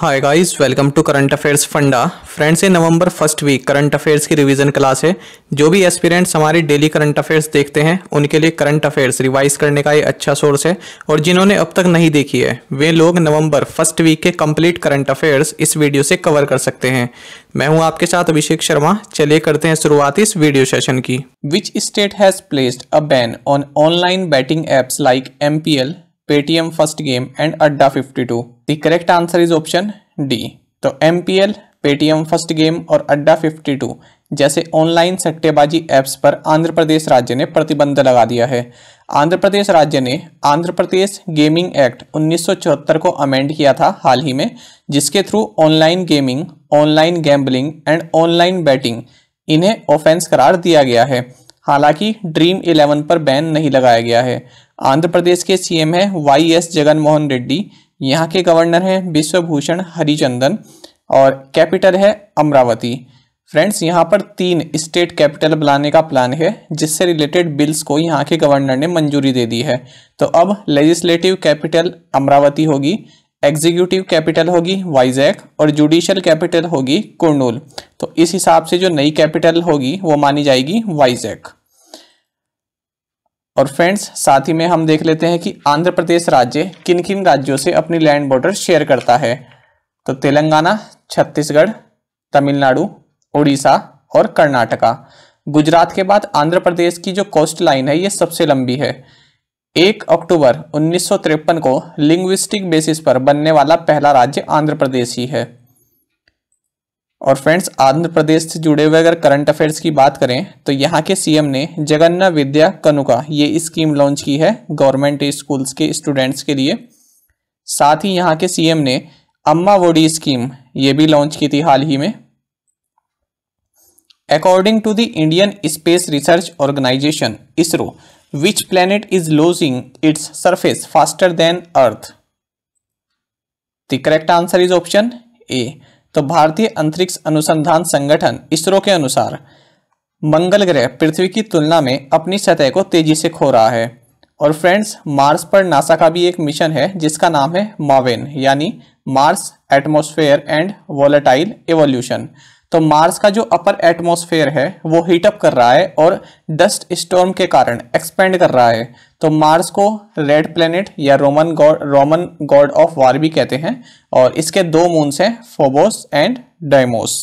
Hi guys welcome to current affairs funda friends ये November first week current affairs की revision class है जो भी एस्पिरेंट्स हमारी डेली करंट अफेयर्स देखते हैं उनके लिए करंट अफेयर्स रिवाइज करने का ये अच्छा सोर्स है और जिन्होंने अब तक नहीं देखी है वे लोग नवंबर फर्स्ट वीक के कंप्लीट करंट अफेयर्स इस वीडियो से कवर कर सकते हैं मैं हूँ आपके साथ अभिषेक शर्मा चलिए करते हैं शुरुआत इस वीडियो सेशन की which state has placed a ban on online betting apps like M Paytm first game and Adda 52 the correct answer is option D तो M P L Paytm first game और अड्डा 52 जैसे ऑनलाइन सट्टेबाजी apps पर आंध्र प्रदेश राज्य ने प्रतिबंध लगा दिया है आंध्र प्रदेश राज्य ने आंध्र प्रदेश गेमिंग एक्ट चौहत्तर को अमेंड किया था हाल ही में जिसके through online gaming online gambling and online betting इन्हें ऑफेंस करार दिया गया है हालांकि ड्रीम इलेवन पर बैन नहीं लगाया गया है आंध्र प्रदेश के सीएम है वाई एस जगन मोहन रेड्डी यहाँ के गवर्नर हैं विश्वभूषण हरिचंदन और कैपिटल है अमरावती फ्रेंड्स यहाँ पर तीन स्टेट कैपिटल बनाने का प्लान है जिससे रिलेटेड बिल्स को यहाँ के गवर्नर ने मंजूरी दे दी है तो अब लेजिस्लेटिव कैपिटल अमरावती होगी एग्जीक्यूटिव कैपिटल होगी वाइजैक और जुडिशल कैपिटल होगी कुरनूल तो इस हिसाब से जो नई कैपिटल होगी वो मानी जाएगी वाइजैक और फ्रेंड्स साथ ही में हम देख लेते हैं कि आंध्र प्रदेश राज्य किन किन राज्यों से अपनी लैंड बॉर्डर शेयर करता है तो तेलंगाना छत्तीसगढ़ तमिलनाडु उड़ीसा और कर्नाटका गुजरात के बाद आंध्र प्रदेश की जो कोस्ट लाइन है ये सबसे लंबी है एक अक्टूबर उन्नीस को लिंग्विस्टिक बेसिस पर बनने वाला पहला राज्य आंध्र प्रदेश ही है और फ्रेंड्स आंध्र प्रदेश से जुड़े हुए अगर करंट अफेयर्स की बात करें तो यहाँ के सीएम ने जगन्ना विद्या कनुका ये स्कीम लॉन्च की है गवर्नमेंट स्कूल्स के स्टूडेंट्स के लिए साथ ही यहाँ के सीएम ने अम्मा वोडी स्कीम ये भी लॉन्च की थी हाल ही में according to the Indian Space Research Organisation ISRO which planet is losing its surface faster than Earth the correct answer is option A तो भारतीय अंतरिक्ष अनुसंधान संगठन इसरो के अनुसार मंगल ग्रह पृथ्वी की तुलना में अपनी सतह को तेजी से खो रहा है और फ्रेंड्स मार्स पर नासा का भी एक मिशन है जिसका नाम है मावेन यानी Mars atmosphere and volatile evolution तो मार्स का जो अपर एटमॉस्फेयर है वो हीटअप कर रहा है और डस्ट स्टॉर्म के कारण एक्सपेंड कर रहा है तो मार्स को रेड प्लेनेट या Roman god Roman god of war भी कहते हैं और इसके दो मून्स हैं फोबोस एंड डायमोस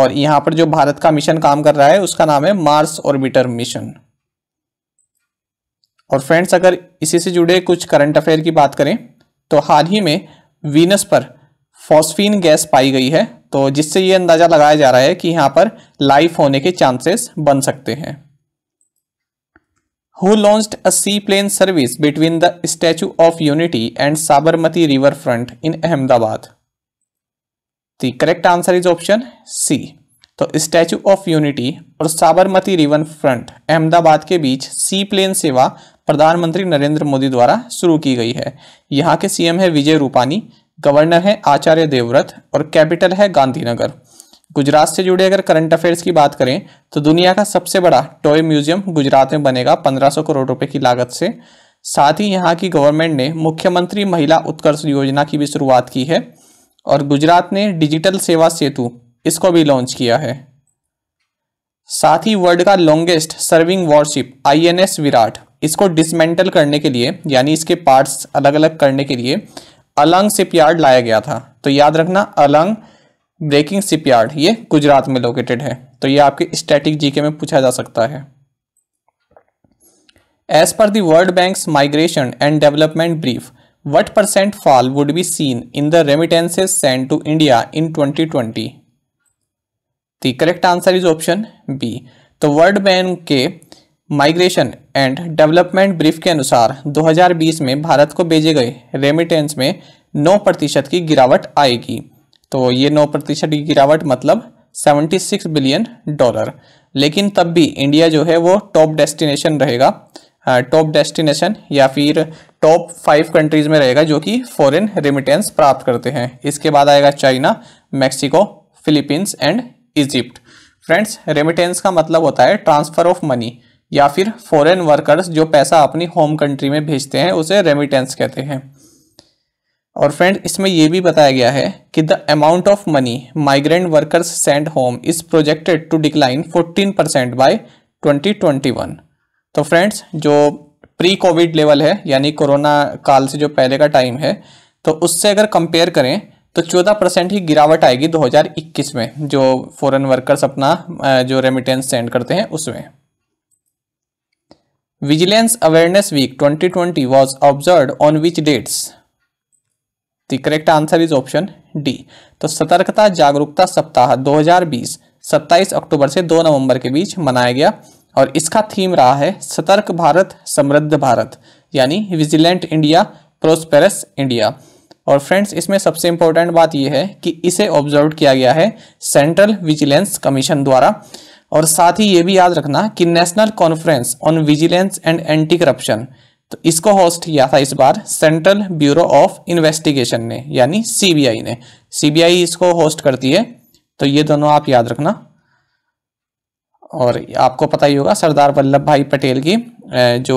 और यहाँ पर जो भारत का मिशन काम कर रहा है उसका नाम है मार्स ऑर्बिटर मिशन और फ्रेंड्स अगर इसी से जुड़े कुछ करंट अफेयर की बात करें तो हाल ही में वीनस पर फॉस्फीन गैस पाई गई है तो जिससे ये अंदाज़ा लगाया जा रहा है कि यहाँ पर लाइफ होने के चांसेस बन सकते हैं who launched a seaplane service between the Statue of Unity and Sabarmati riverfront in Ahmedabad? The correct answer is option C. तो स्टैचू ऑफ यूनिटी और साबरमती रिवर फ्रंट अहमदाबाद के बीच सी प्लेन सेवा प्रधानमंत्री नरेंद्र मोदी द्वारा शुरू की गई है यहाँ के सीएम है विजय रूपानी गवर्नर है आचार्य देवव्रत और कैपिटल है गांधीनगर गुजरात से जुड़े अगर करंट अफेयर्स की बात करें तो दुनिया का सबसे बड़ा टॉय म्यूजियम गुजरात में बनेगा 1500 करोड़ रुपए की लागत से साथ ही यहाँ की गवर्नमेंट ने मुख्यमंत्री महिला उत्कर्ष योजना की भी शुरुआत की है और गुजरात ने डिजिटल सेवा सेतु इसको भी लॉन्च किया है साथ ही वर्ल्ड का longest serving warship INS Viraat इसको डिसमेंटल करने के लिए यानी इसके पार्ट्स अलग अलग करने के लिए अलंग शिपयार्ड लाया गया था तो याद रखना अलंग ब्रेकिंग शिपयार्ड ये गुजरात में लोकेटेड है तो ये आपके स्टैटिक जीके में पूछा जा सकता है as per World Bank Bank's migration and development brief what percent fall would be seen in the remittances send to India in 2020? The correct answer is option B तो वर्ल्ड बैंक के migration and development brief के अनुसार 2020 में भारत को भेजे गए remittance में 9 प्रतिशत की गिरावट आएगी तो ये नौ प्रतिशत की गिरावट मतलब 76 बिलियन डॉलर लेकिन तब भी इंडिया जो है वो टॉप डेस्टिनेशन रहेगा हाँ, टॉप डेस्टिनेशन या फिर टॉप फाइव कंट्रीज़ में रहेगा जो कि फॉरेन रेमिटेंस प्राप्त करते हैं इसके बाद आएगा China Mexico Philippines and Egypt friends remittance का मतलब होता है ट्रांसफ़र ऑफ मनी या फिर फॉरेन वर्कर्स जो पैसा अपनी होम कंट्री में भेजते हैं उसे रेमिटेंस कहते हैं और फ्रेंड इसमें यह भी बताया गया है कि the amount of money migrant workers send home is projected to decline 14 percent twenty one तो फ्रेंड्स जो प्री कोविड लेवल है यानी कोरोना काल से जो पहले का टाइम है तो उससे अगर कंपेयर करें तो 14 परसेंट ही गिरावट आएगी 2021 में जो फॉरेन वर्कर्स अपना जो रेमिटेंस सेंड करते हैं उसमें vigilance awareness week 2020 was observe on which dates तो correct answer is option D तो सतर्कता जागरूकता सप्ताह 2020 27 अक्टूबर से 2 नवंबर के बीच मनाया गया और इसका थीम रहा है सतर्क भारत समृद्ध भारत यानी विजिलेंट इंडिया प्रोस्पेरस इंडिया और फ्रेंड्स इसमें सबसे इंपॉर्टेंट बात यह है कि इसे ऑब्जर्व किया गया है सेंट्रल विजिलेंस कमीशन द्वारा और साथ ही ये भी याद रखना कि national conference on vigilance and anti corruption तो इसको होस्ट किया था इस बार सेंट्रल ब्यूरो ऑफ इन्वेस्टिगेशन ने यानी सीबीआई ने सीबीआई इसको होस्ट करती है तो ये दोनों आप याद रखना और आपको पता ही होगा सरदार वल्लभ भाई पटेल की जो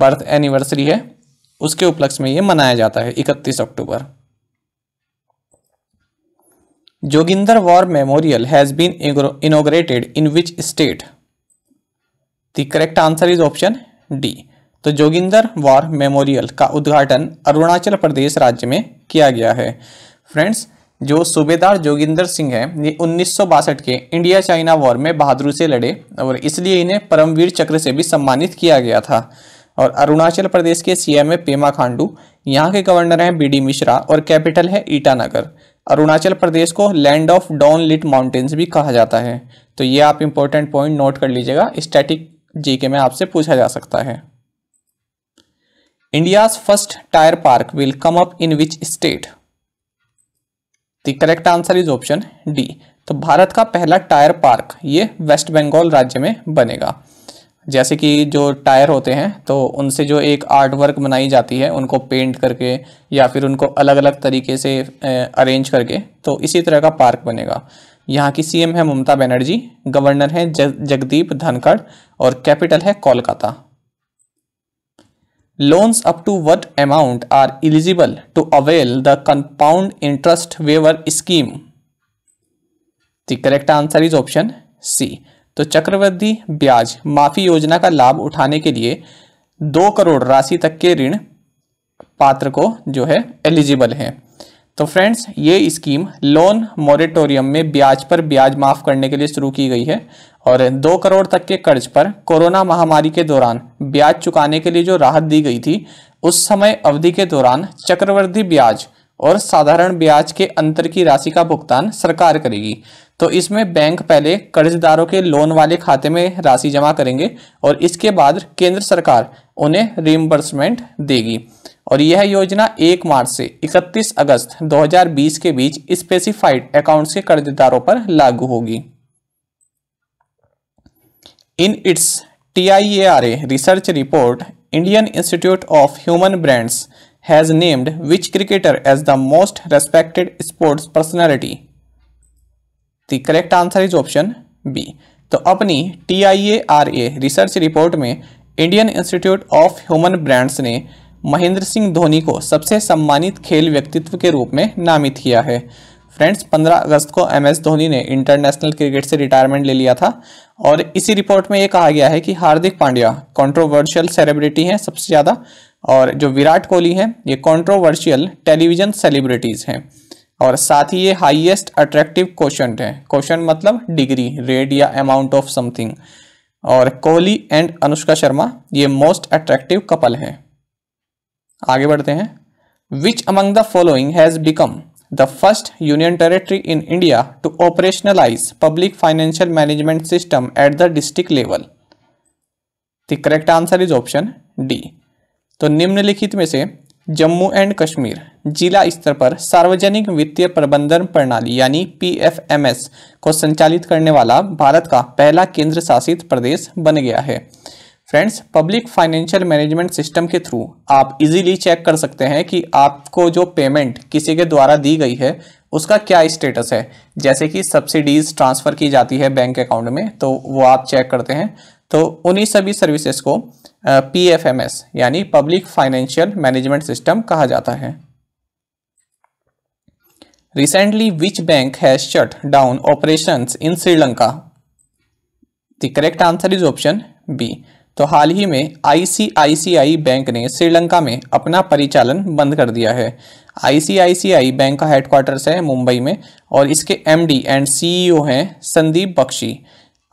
बर्थ एनिवर्सरी है उसके उपलक्ष्य में ये मनाया जाता है 31 अक्टूबर Joginder war memorial has been inaugurated in which state the correct answer is option D तो जोगिंदर वॉर मेमोरियल का उद्घाटन अरुणाचल प्रदेश राज्य में किया गया है फ्रेंड्स जो सूबेदार जोगिंदर सिंह है ये उन्नीस के इंडिया चाइना वॉर में बहादुर से लड़े और इसलिए इन्हें परमवीर चक्र से भी सम्मानित किया गया था और अरुणाचल प्रदेश के सीएम है पेमा खांडू यहाँ के गवर्नर हैं बीडी मिश्रा और कैपिटल है ईटानगर अरुणाचल प्रदेश को land of dawn lit mountains भी कहा जाता है तो ये आप इंपॉर्टेंट पॉइंट नोट कर लीजिएगा स्टैटिक जीके में आपसे पूछा जा सकता है India's first tire park will come up in which state? The correct answer is option D. तो भारत का पहला टायर पार्क ये वेस्ट बंगाल राज्य में बनेगा जैसे कि जो टायर होते हैं तो उनसे जो एक आर्ट वर्क बनाई जाती है उनको पेंट करके या फिर उनको अलग अलग तरीके से अरेंज करके तो इसी तरह का पार्क बनेगा यहाँ की सीएम है ममता बनर्जी गवर्नर है जगदीप धनखड़ और कैपिटल है Kolkata loans up to what amount are eligible to avail the compound interest waiver scheme? The correct answer is option C. तो चक्रवृद्धि ब्याज माफी योजना का लाभ उठाने के लिए दो करोड़ राशि तक के ऋण पात्र को जो है एलिजिबल है तो फ्रेंड्स ये स्कीम लोन मोरेटोरियम में ब्याज पर ब्याज माफ़ करने के लिए शुरू की गई है और दो करोड़ तक के कर्ज पर कोरोना महामारी के दौरान ब्याज चुकाने के लिए जो राहत दी गई थी उस समय अवधि के दौरान चक्रवृद्धि ब्याज और साधारण ब्याज के अंतर की राशि का भुगतान सरकार करेगी तो इसमें बैंक पहले कर्जदारों के लोन वाले खाते में राशि जमा करेंगे और इसके बाद केंद्र सरकार उन्हें रिमबर्समेंट देगी और यह योजना 1 मार्च से 31 अगस्त 2020 के बीच स्पेसिफाइड अकाउंट्स के कर्जदारों पर लागू होगी in its TIARA research report Indian Institute of Human Brands has named which cricketer as the most respected sports personality the correct answer is option B तो अपनी T I A R A research report में Indian Institute of Human Brands ने महेंद्र सिंह धोनी को सबसे सम्मानित खेल व्यक्तित्व के रूप में नामित किया है फ्रेंड्स 15 अगस्त को एम एस धोनी ने इंटरनेशनल क्रिकेट से रिटायरमेंट ले लिया था और इसी रिपोर्ट में ये कहा गया है कि हार्दिक पांड्या कंट्रोवर्शियल सेलिब्रिटी हैं सबसे ज़्यादा और जो विराट कोहली हैं ये कंट्रोवर्शियल टेलीविजन सेलिब्रिटीज़ हैं और साथ ही ये हाईएस्ट अट्रैक्टिव क्वेश्चन है क्वेश्चन मतलब डिग्री रेड या अमाउंट ऑफ समथिंग और कोहली एंड अनुष्का शर्मा ये मोस्ट अट्रैक्टिव कपल है आगे बढ़ते हैं which among the following has become the first union territory in India to operationalize public financial management system at the district level? The correct answer is option D. तो निम्नलिखित में से Jammu and Kashmir जिला स्तर पर सार्वजनिक वित्तीय प्रबंधन प्रणाली यानी पीएफएमएस को संचालित करने वाला भारत का पहला केंद्र शासित प्रदेश बन गया है friends public financial management system के थ्रू आप इजीली चेक कर सकते हैं कि आपको जो पेमेंट किसी के द्वारा दी गई है उसका क्या स्टेटस है जैसे कि सब्सिडीज़ ट्रांसफ़र की जाती है बैंक अकाउंट में तो वो आप चेक करते हैं तो उन्हीं सभी सर्विसेज को पी एफ एम एस यानी पब्लिक फाइनेंशियल मैनेजमेंट सिस्टम कहा जाता है recently which bank has shut down operations in Sri Lanka the correct answer is option B तो हाल ही में आईसीआईसीआई बैंक ने श्रीलंका में अपना परिचालन बंद कर दिया है आईसीआईसीआई बैंक का हेडक्वार्टर्स है मुंबई में और इसके एमडी एंड सीईओ हैं संदीप बख्शी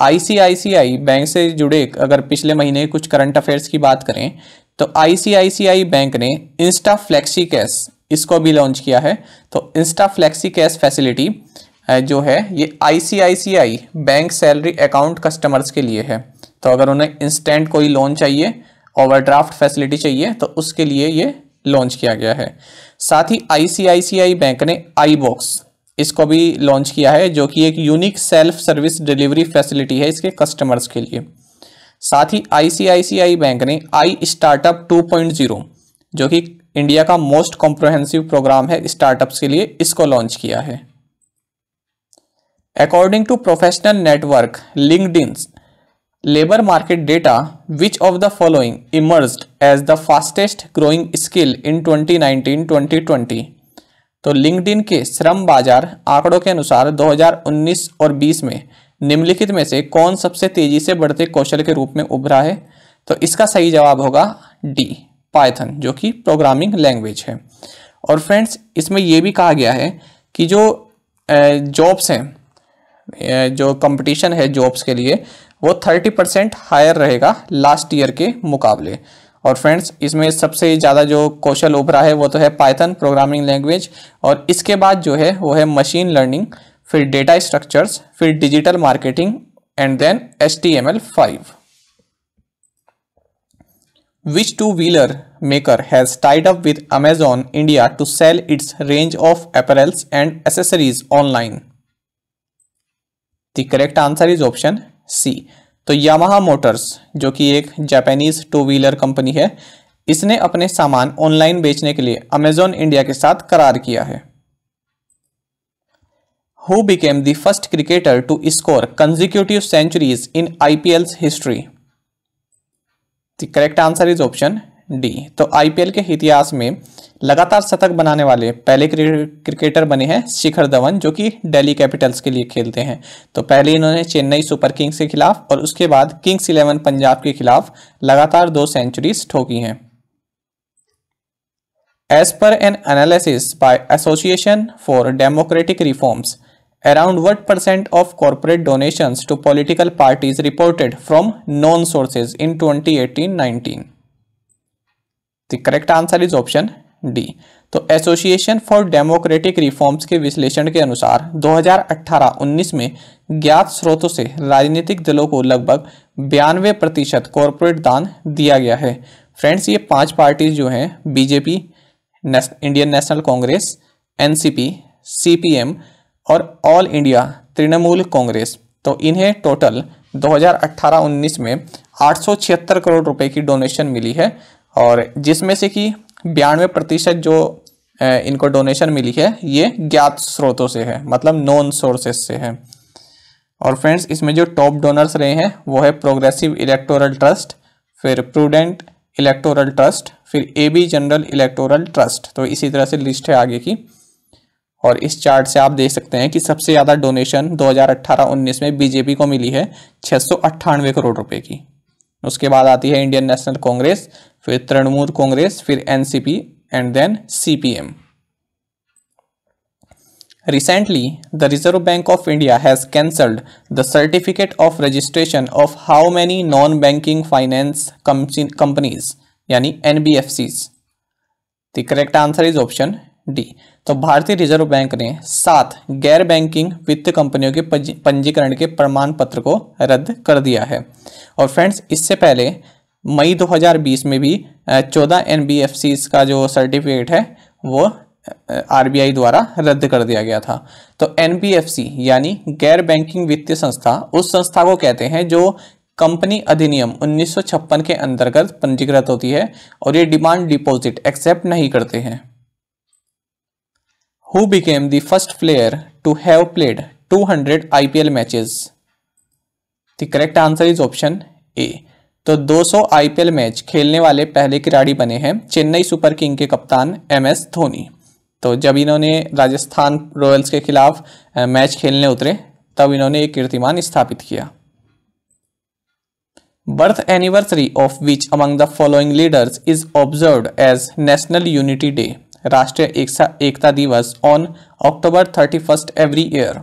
आईसीआईसीआई बैंक से जुड़े अगर पिछले महीने कुछ करंट अफेयर्स की बात करें तो आईसीआईसीआई बैंक ने इंस्टा फ्लैक्सी कैश इसको भी लॉन्च किया है तो इंस्टा फ्लैक्सी कैश फैसिलिटी जो है ये ICICI bank salary account customers के लिए है तो अगर उन्हें इंस्टेंट कोई लोन चाहिए ओवरड्राफ्ट फैसिलिटी चाहिए तो उसके लिए ये लॉन्च किया गया है साथ ही आईसीआईसीआई बैंक ने आई बॉक्स इसको भी लॉन्च किया है जो कि एक unique self service delivery facility है इसके कस्टमर्स के लिए साथ ही आईसीआईसीआई बैंक ने आई स्टार्टअप 2.0 जो कि इंडिया का मोस्ट कॉम्प्रोहेंसिव प्रोग्राम है स्टार्टअप्स के लिए इसको लॉन्च किया है according to professional network LinkedIn labour market data which of the following emerge as the fastest growing skill in 2019-2020 तो लिंकड के श्रम बाजार आंकड़ों के अनुसार 2019 और 20 में निम्नलिखित में से कौन सबसे तेजी से बढ़ते कौशल के रूप में उभरा है तो इसका सही जवाब होगा डी पाइथन जो कि प्रोग्रामिंग लैंग्वेज है और फ्रेंड्स इसमें यह भी कहा गया है कि जो जॉब्स हैं जो कंपटीशन है जॉब्स के लिए वो थर्टी परसेंट हायर रहेगा लास्ट ईयर के मुकाबले और फ्रेंड्स इसमें सबसे ज़्यादा जो कौशल उभरा है वो तो है पाइथन प्रोग्रामिंग लैंग्वेज और इसके बाद जो है वो है मशीन लर्निंग फिर डेटा स्ट्रक्चर्स फिर digital marketing and then H T M L five which two wheeler maker has tied up with amazon India to sell its range of apparels and accessories online the correct answer is option C तो Yamaha Motors जो कि एक Japanese two wheeler company है इसने अपने सामान online बेचने के लिए अमेजॉन इंडिया के साथ करार किया है who became the first cricketer to score consecutive centuries in IPL history the correct answer is option D तो आईपीएल के इतिहास में लगातार शतक बनाने वाले पहले क्रिकेटर बने हैं शिखर धवन जो कि दिल्ली कैपिटल्स के लिए खेलते हैं तो पहले इन्होंने चेन्नई सुपर किंग्स के खिलाफ और उसके बाद किंग्स इलेवन पंजाब के खिलाफ लगातार दो सेंचुरीज ठोकी हैं as per an analysis by Association for Democratic Reforms what percent of corporate corporate to political parties reported from non sources in twenty eighteen nineteen the correct answer is option D तो Association for Democratic Reforms के विश्लेषण के अनुसार 2018-19 में ज्ञात स्रोतों से राजनीतिक दलों को लगभग बयानवे प्रतिशत कॉरपोरेट दान दिया गया है फ्रेंड्स ये पांच पार्टीज जो हैं BJP Indian National Congress NCP CPM और ऑल इंडिया तृणमूल कांग्रेस तो इन्हें टोटल 2018-19 में आठ करोड़ रुपए की डोनेशन मिली है और जिसमें से कि बयानवे प्रतिशत जो इनको डोनेशन मिली है ये ज्ञात स्रोतों से है मतलब नॉन सोर्सेस से है और फ्रेंड्स इसमें जो टॉप डोनर्स रहे हैं वो है प्रोग्रेसिव इलेक्टोरल ट्रस्ट फिर प्रूडेंट इलेक्टोरल ट्रस्ट फिर A B general electoral trust तो इसी तरह से लिस्ट है आगे की और इस चार्ट से आप देख सकते हैं कि सबसे ज़्यादा डोनेशन 2018-19 में बीजेपी को मिली है छः करोड़ रुपए की उसके बाद आती है इंडियन नेशनल कांग्रेस फिर तृणमूल कांग्रेस फिर NCP and then CPM Recently, the Reserve Bank of India has cancelled the certificate of registration of how many non-banking finance com companies, yani NBFCs. The correct answer is option D तो भारतीय reserve bank ने सात गैर banking वित्त कंपनियों के पंजीकरण के प्रमाण पत्र को रद्द कर दिया है और फ्रेंड्स इससे पहले मई 2020 में भी चौदह एन का जो सर्टिफिकेट है वो आरबीआई द्वारा रद्द कर दिया गया था तो एन यानी गैर बैंकिंग वित्तीय संस्था उस संस्था को कहते हैं जो कंपनी अधिनियम 1956 के अंतर्गत पंजीकृत होती है और ये डिमांड डिपॉजिट एक्सेप्ट नहीं करते हैं who became the first player to have played 200 IPL matches? The correct answer is option A. तो 200 आईपीएल मैच खेलने वाले पहले खिलाड़ी बने हैं चेन्नई सुपर किंग के कप्तान एम एस धोनी तो जब इन्होंने राजस्थान रॉयल्स के खिलाफ मैच खेलने उतरे तब इन्होंने एक कीर्तिमान स्थापित किया birth anniversary of which among the following leaders is observe as national unity day राष्ट्रीय एकता दिवस on October thirty first every year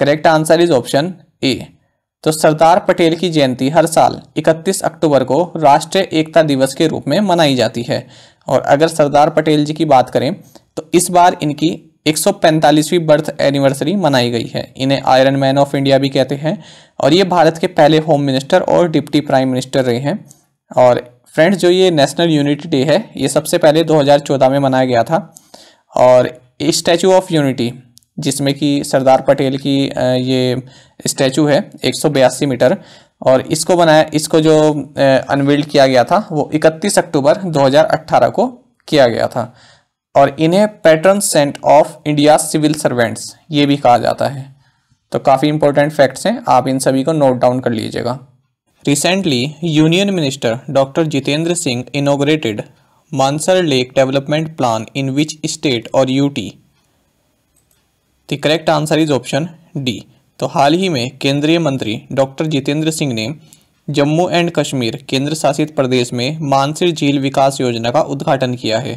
correct answer is option A तो सरदार पटेल की जयंती हर साल 31 अक्टूबर को राष्ट्रीय एकता दिवस के रूप में मनाई जाती है और अगर सरदार पटेल जी की बात करें तो इस बार इनकी 145वीं बर्थ एनिवर्सरी मनाई गई है इन्हें आयरन मैन ऑफ इंडिया भी कहते हैं और ये भारत के पहले होम मिनिस्टर और डिप्टी प्राइम मिनिस्टर रहे हैं और फ्रेंड्स जो ये नेशनल यूनिटी डे है ये सबसे पहले 2014 में मनाया गया था और स्टैचू ऑफ यूनिटी जिसमें कि सरदार पटेल की ये स्टैचू है एक मीटर और इसको बनाया इसको जो अनविल्ड किया गया था वो 31 अक्टूबर 2018 को किया गया था और इन्हें patron saint of India civil servants ये भी कहा जाता है तो काफ़ी इंपॉर्टेंट फैक्ट्स हैं आप इन सभी को नोट डाउन कर लीजिएगा Recently, Union Minister Dr. Jitendra Singh inaugurated Mansar Lake Development Plan in which state or UT? The correct answer is option D. तो हाल ही में केंद्रीय मंत्री डॉक्टर जितेंद्र सिंह ने जम्मू एंड कश्मीर केंद्र शासित प्रदेश में मानसिर झील विकास योजना का उद्घाटन किया है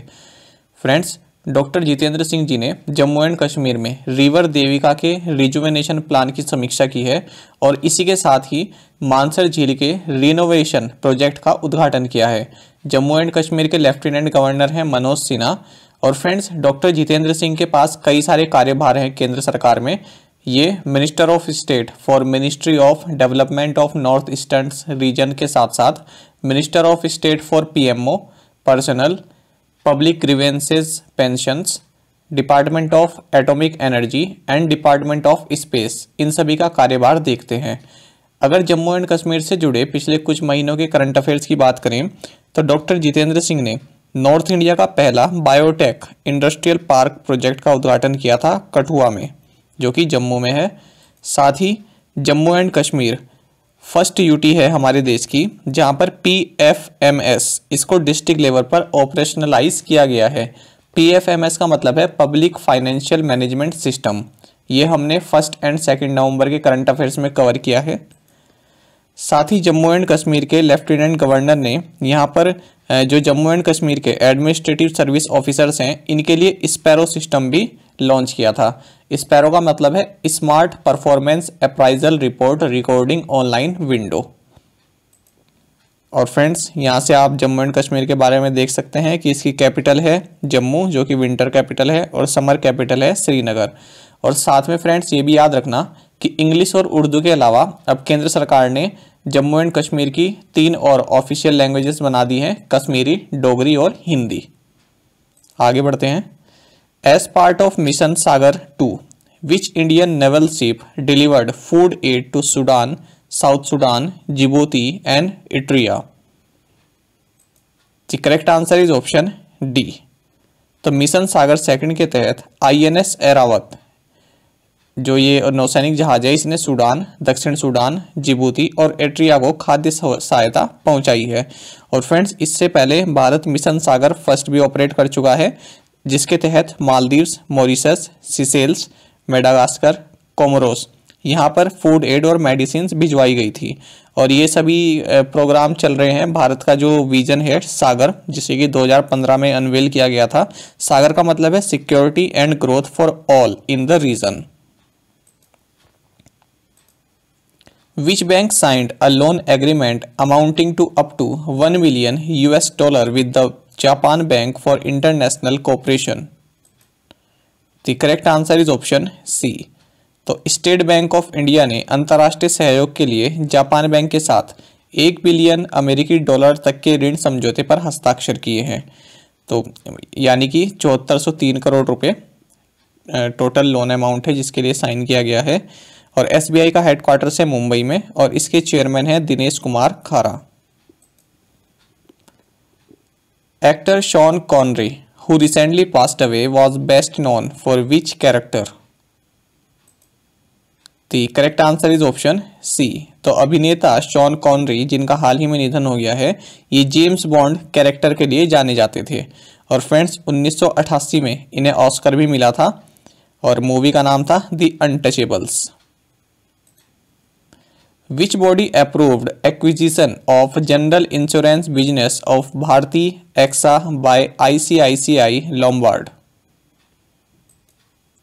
फ्रेंड्स डॉक्टर जितेंद्र सिंह जी ने जम्मू एंड कश्मीर में रिवर देविका के रिजुवेनेशन प्लान की समीक्षा की है और इसी के साथ ही मानसर झील के रिनोवेशन प्रोजेक्ट का उद्घाटन किया है जम्मू एंड कश्मीर के लेफ्टिनेंट गवर्नर हैं मनोज सिन्हा और फ्रेंड्स डॉक्टर जितेंद्र सिंह के पास कई सारे कार्यभार हैं केंद्र सरकार में ये minister of state for ministry of development of north eastern region के साथ साथ minister of state for PMO personnel public grievances pensions department of atomic energy and department of space इन सभी का कार्यभार देखते हैं अगर जम्मू एंड कश्मीर से जुड़े पिछले कुछ महीनों के करंट अफेयर्स की बात करें तो डॉक्टर जितेंद्र सिंह ने नॉर्थ इंडिया का पहला बायोटेक इंडस्ट्रियल पार्क प्रोजेक्ट का उद्घाटन किया था कठुआ में जो कि जम्मू में है साथ ही Jammu and Kashmir first UT है हमारे देश की जहाँ पर पी एफ एम एस इसको डिस्ट्रिक्ट लेवल पर ऑपरेशनलाइज किया गया है पी एफ एम एस का मतलब है पब्लिक फाइनेंशियल मैनेजमेंट सिस्टम ये हमने फर्स्ट एंड सेकेंड नवंबर के करंट अफेयर्स में कवर किया है साथ ही जम्मू एंड कश्मीर के लेफ्टिनेंट गवर्नर ने यहाँ पर जो जम्मू एंड कश्मीर के एडमिनिस्ट्रेटिव सर्विस ऑफिसर्स हैं इनके लिए स्पैरो सिस्टम भी लॉन्च किया था स्पैरो का मतलब है smart performance appraisal report recording online window और फ्रेंड्स यहाँ से आप जम्मू एंड कश्मीर के बारे में देख सकते हैं कि इसकी कैपिटल है जम्मू जो कि विंटर कैपिटल है और समर कैपिटल है श्रीनगर और साथ में फ्रेंड्स ये भी याद रखना कि इंग्लिश और उर्दू के अलावा अब केंद्र सरकार ने जम्मू एंड कश्मीर की तीन और ऑफिशियल लैंग्वेजेस बना दी हैं कश्मीरी डोगरी और हिंदी आगे बढ़ते हैं as part of Mission Sagar 2, which Indian naval ship delivered food aid to Sudan, South Sudan, Djibouti and Eritrea? The correct answer is option D. तो मिशन सागर सेकंड के तहत आईएनएस एरावत जो ये नौसैनिक जहाज है इसने सूडान दक्षिण सूडान जिबूती और एट्रिया को खाद्य सहायता पहुंचाई है और फ्रेंड्स इससे पहले भारत मिशन सागर फर्स्ट भी ऑपरेट कर चुका है जिसके तहत Maldives Mauritius Seychelles Madagascar Comoros यहाँ पर फूड एड और मेडिसिन भिजवाई गई थी और ये सभी प्रोग्राम चल रहे हैं भारत का जो विजन है सागर जिसे कि 2015 में अनवेल किया गया था सागर का मतलब है security and growth for all in the region which bank signed a loan agreement amounting to up to one million US dollar with the Japan Bank for International Cooperation the correct answer is option C तो state Bank of India ने अंतर्राष्ट्रीय सहयोग के लिए Japan bank के साथ एक billion अमेरिकी डॉलर तक के ऋण समझौते पर हस्ताक्षर किए हैं तो यानी कि चौहत्तर करोड़ रुपए टोटल लोन अमाउंट है जिसके लिए साइन किया गया है और एसबीआई का हेडक्वार्टर्स है मुंबई में और इसके चेयरमैन हैं दिनेश कुमार खारा Actor Sean Connery, who recently passed away, was best known for which character? The correct answer is option C तो अभिनेता शॉन कॉनरी जिनका हाल ही में निधन हो गया है ये जेम्स बॉन्ड कैरेक्टर के लिए जाने जाते थे और फ्रेंड्स 1988 में इन्हें ऑस्कर भी मिला था और मूवी का नाम था the Untouchables which body approved acquisition of general insurance business of Bharti AXA by ICICI Lombard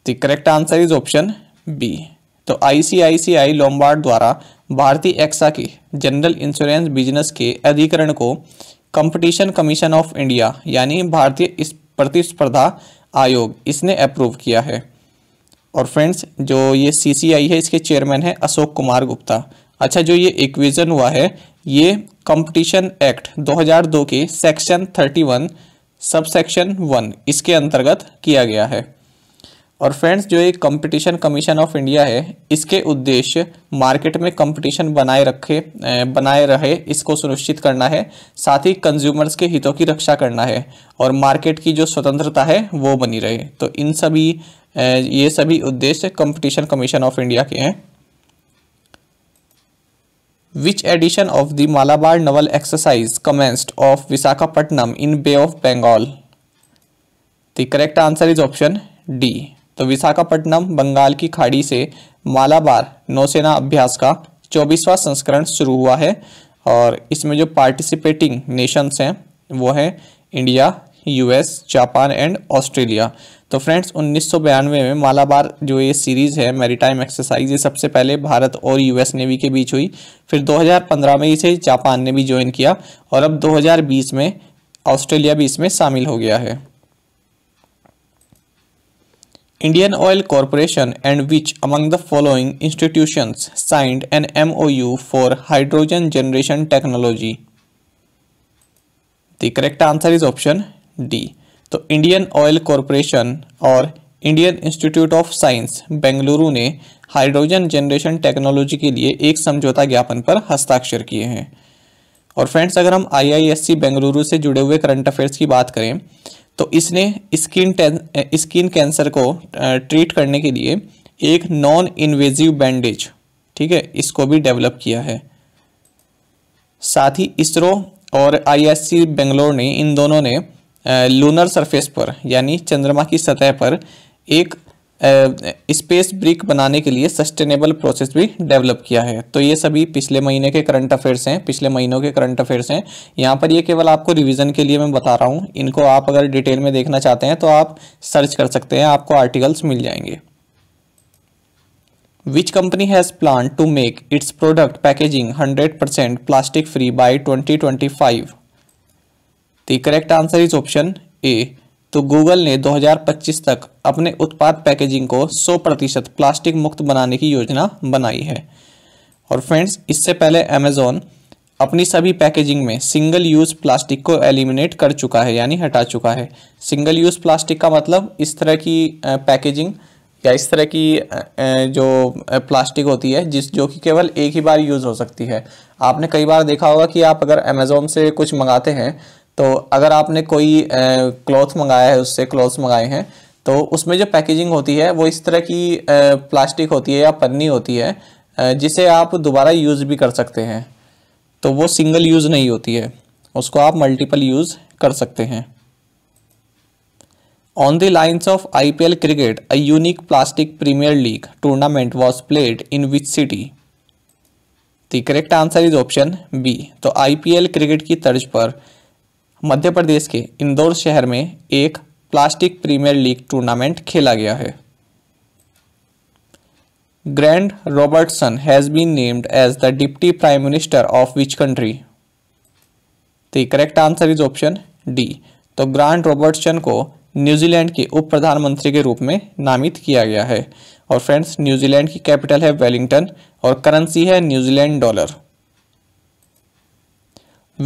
the correct answer is option B तो आईसीआईसीआई लॉम्बार्ड द्वारा भारती एक्सा के जनरल इंश्योरेंस बिजनेस के अधिकरण को कंपटीशन कमीशन ऑफ इंडिया यानी भारतीय प्रतिस्पर्धा आयोग इसने अप्रूव किया है और फ्रेंड्स जो ये सीसीआई है इसके चेयरमैन है अशोक कुमार गुप्ता अच्छा जो ये इक्वेजन हुआ है ये कंपटीशन एक्ट 2002 के सेक्शन 31 सब सेक्शन वन इसके अंतर्गत किया गया है और फ्रेंड्स जो ये कंपटीशन कमीशन ऑफ इंडिया है इसके उद्देश्य मार्केट में कंपटीशन बनाए रखे बनाए रहे इसको सुनिश्चित करना है साथ ही कंज्यूमर्स के हितों की रक्षा करना है और मार्केट की जो स्वतंत्रता है वो बनी रहे तो इन सभी ये सभी उद्देश्य कंपटीशन कमीशन ऑफ इंडिया के हैं which edition of the Malabar naval exercise commenced off Visakhapatnam in Bay of Bengal the correct answer is option D तो विशाखापट्टनम बंगाल की खाड़ी से मालाबार नौसेना अभ्यास का चौबीसवा संस्करण शुरू हुआ है और इसमें जो पार्टिसिपेटिंग नेशंस हैं वो हैं India US Japan and Australia तो फ्रेंड्स 1992 में मालाबार जो ये सीरीज़ है मैरीटाइम एक्सरसाइज ये सबसे पहले भारत और यूएस नेवी के बीच हुई फिर 2015 में इसे जापान ने भी ज्वाइन किया और अब 2020 में ऑस्ट्रेलिया भी इसमें शामिल हो गया है Indian Oil Corporation and which among the following institutions signed an M for hydrogen generation technology the correct answer is option D तो इंडियन ऑयल कॉरपोरेशन और Indian Institute of Science Bengaluru ने हाइड्रोजन जनरेशन टेक्नोलॉजी के लिए एक समझौता ज्ञापन पर हस्ताक्षर किए हैं और फ्रेंड्स अगर हम आईआईएससी बेंगलुरु से जुड़े हुए करंट अफेयर्स की बात करें तो इसने स्किन स्किन कैंसर को ट्रीट करने के लिए एक नॉन इन्वेजिव बैंडेज ठीक है इसको भी डेवलप किया है साथ ही इसरो और आईएससी बेंगलोर ने इन दोनों ने लूनर सरफेस पर यानी चंद्रमा की सतह पर एक स्पेस ब्रिक बनाने के लिए सस्टेनेबल प्रोसेस भी डेवलप किया है तो ये सभी पिछले महीने के करंट अफेयर्स हैं पिछले महीनों के करंट अफेयर्स हैं यहाँ पर ये केवल आपको रिवीजन के लिए मैं बता रहा हूँ इनको आप अगर डिटेल में देखना चाहते हैं तो आप सर्च कर सकते हैं आपको आर्टिकल्स मिल जाएंगे which company has plan to make its product packaging 100% plastic free by 2025 the correct answer is option A तो गूगल ने 2025 तक अपने उत्पाद पैकेजिंग को 100 प्रतिशत प्लास्टिक मुक्त बनाने की योजना बनाई है और फ्रेंड्स इससे पहले अमेज़ोन अपनी सभी पैकेजिंग में सिंगल यूज़ प्लास्टिक को एलिमिनेट कर चुका है यानी हटा चुका है सिंगल यूज़ प्लास्टिक का मतलब इस तरह की पैकेजिंग या इस तरह की जो प्लास्टिक होती है जिस जो कि केवल एक ही बार यूज़ हो सकती है आपने कई बार देखा होगा कि आप अगर अमेज़ोन से कुछ मंगाते हैं तो अगर आपने कोई क्लॉथ मंगाया है उससे क्लॉथ्स मंगाए हैं तो उसमें जो पैकेजिंग होती है वो इस तरह की प्लास्टिक होती है या पन्नी होती है जिसे आप दोबारा यूज़ भी कर सकते हैं तो वो सिंगल यूज़ नहीं होती है उसको आप मल्टीपल यूज़ कर सकते हैं on the lines of I P L cricket a unique plastic premier league tournament was played in which city the correct answer is option B तो आई पी एल क्रिकेट की तर्ज पर मध्य प्रदेश के इंदौर शहर में एक प्लास्टिक प्रीमियर लीग टूर्नामेंट खेला गया है Grant Robertson has been named as the deputy prime minister of which country तो correct answer is option D तो ग्रांड रॉबर्टसन को न्यूजीलैंड के उप प्रधानमंत्री के रूप में नामित किया गया है और फ्रेंड्स न्यूजीलैंड की कैपिटल है वेलिंगटन और करेंसी है New Zealand dollar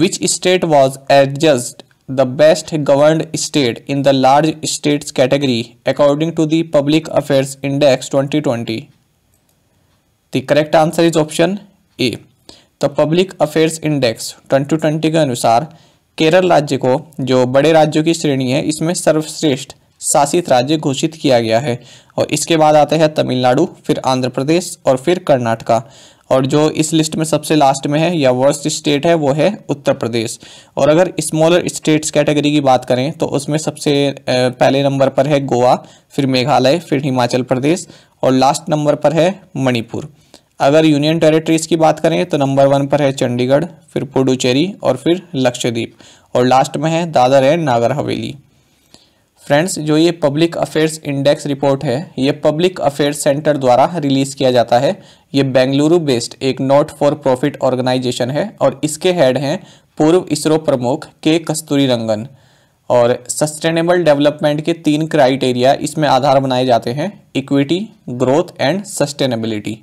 which state was adjudged the best governed state in the large state category according to the public affairs index twenty twenty the correct answer is option A the public affairs index twenty twenty के अनुसार केरल राज्य को जो बड़े राज्यों की श्रेणी है इसमें सर्वश्रेष्ठ शासित राज्य घोषित किया गया है और इसके बाद आते हैं तमिलनाडु फिर आंध्र प्रदेश और फिर कर्नाटका और जो इस लिस्ट में सबसे लास्ट में है या वर्स्ट स्टेट है वो है उत्तर प्रदेश और अगर स्मॉलर स्टेट्स कैटेगरी की बात करें तो उसमें सबसे पहले नंबर पर है गोवा फिर मेघालय फिर हिमाचल प्रदेश और लास्ट नंबर पर है मणिपुर अगर यूनियन टेरिटरीज़ की बात करें तो नंबर वन पर है चंडीगढ़ फिर पुडुचेरी और फिर लक्षद्वीप और लास्ट में है दादर एंड नागर हवेली फ्रेंड्स जो ये पब्लिक अफेयर्स इंडेक्स रिपोर्ट है ये पब्लिक अफेयर्स सेंटर द्वारा रिलीज़ किया जाता है ये बेंगलुरु बेस्ड एक नॉट फॉर प्रॉफिट ऑर्गेनाइजेशन है और इसके हेड हैं पूर्व इसरो प्रमुख के कस्तूरी रंगन और सस्टेनेबल डेवलपमेंट के तीन क्राइटेरिया इसमें आधार बनाए जाते हैं equity growth and sustainability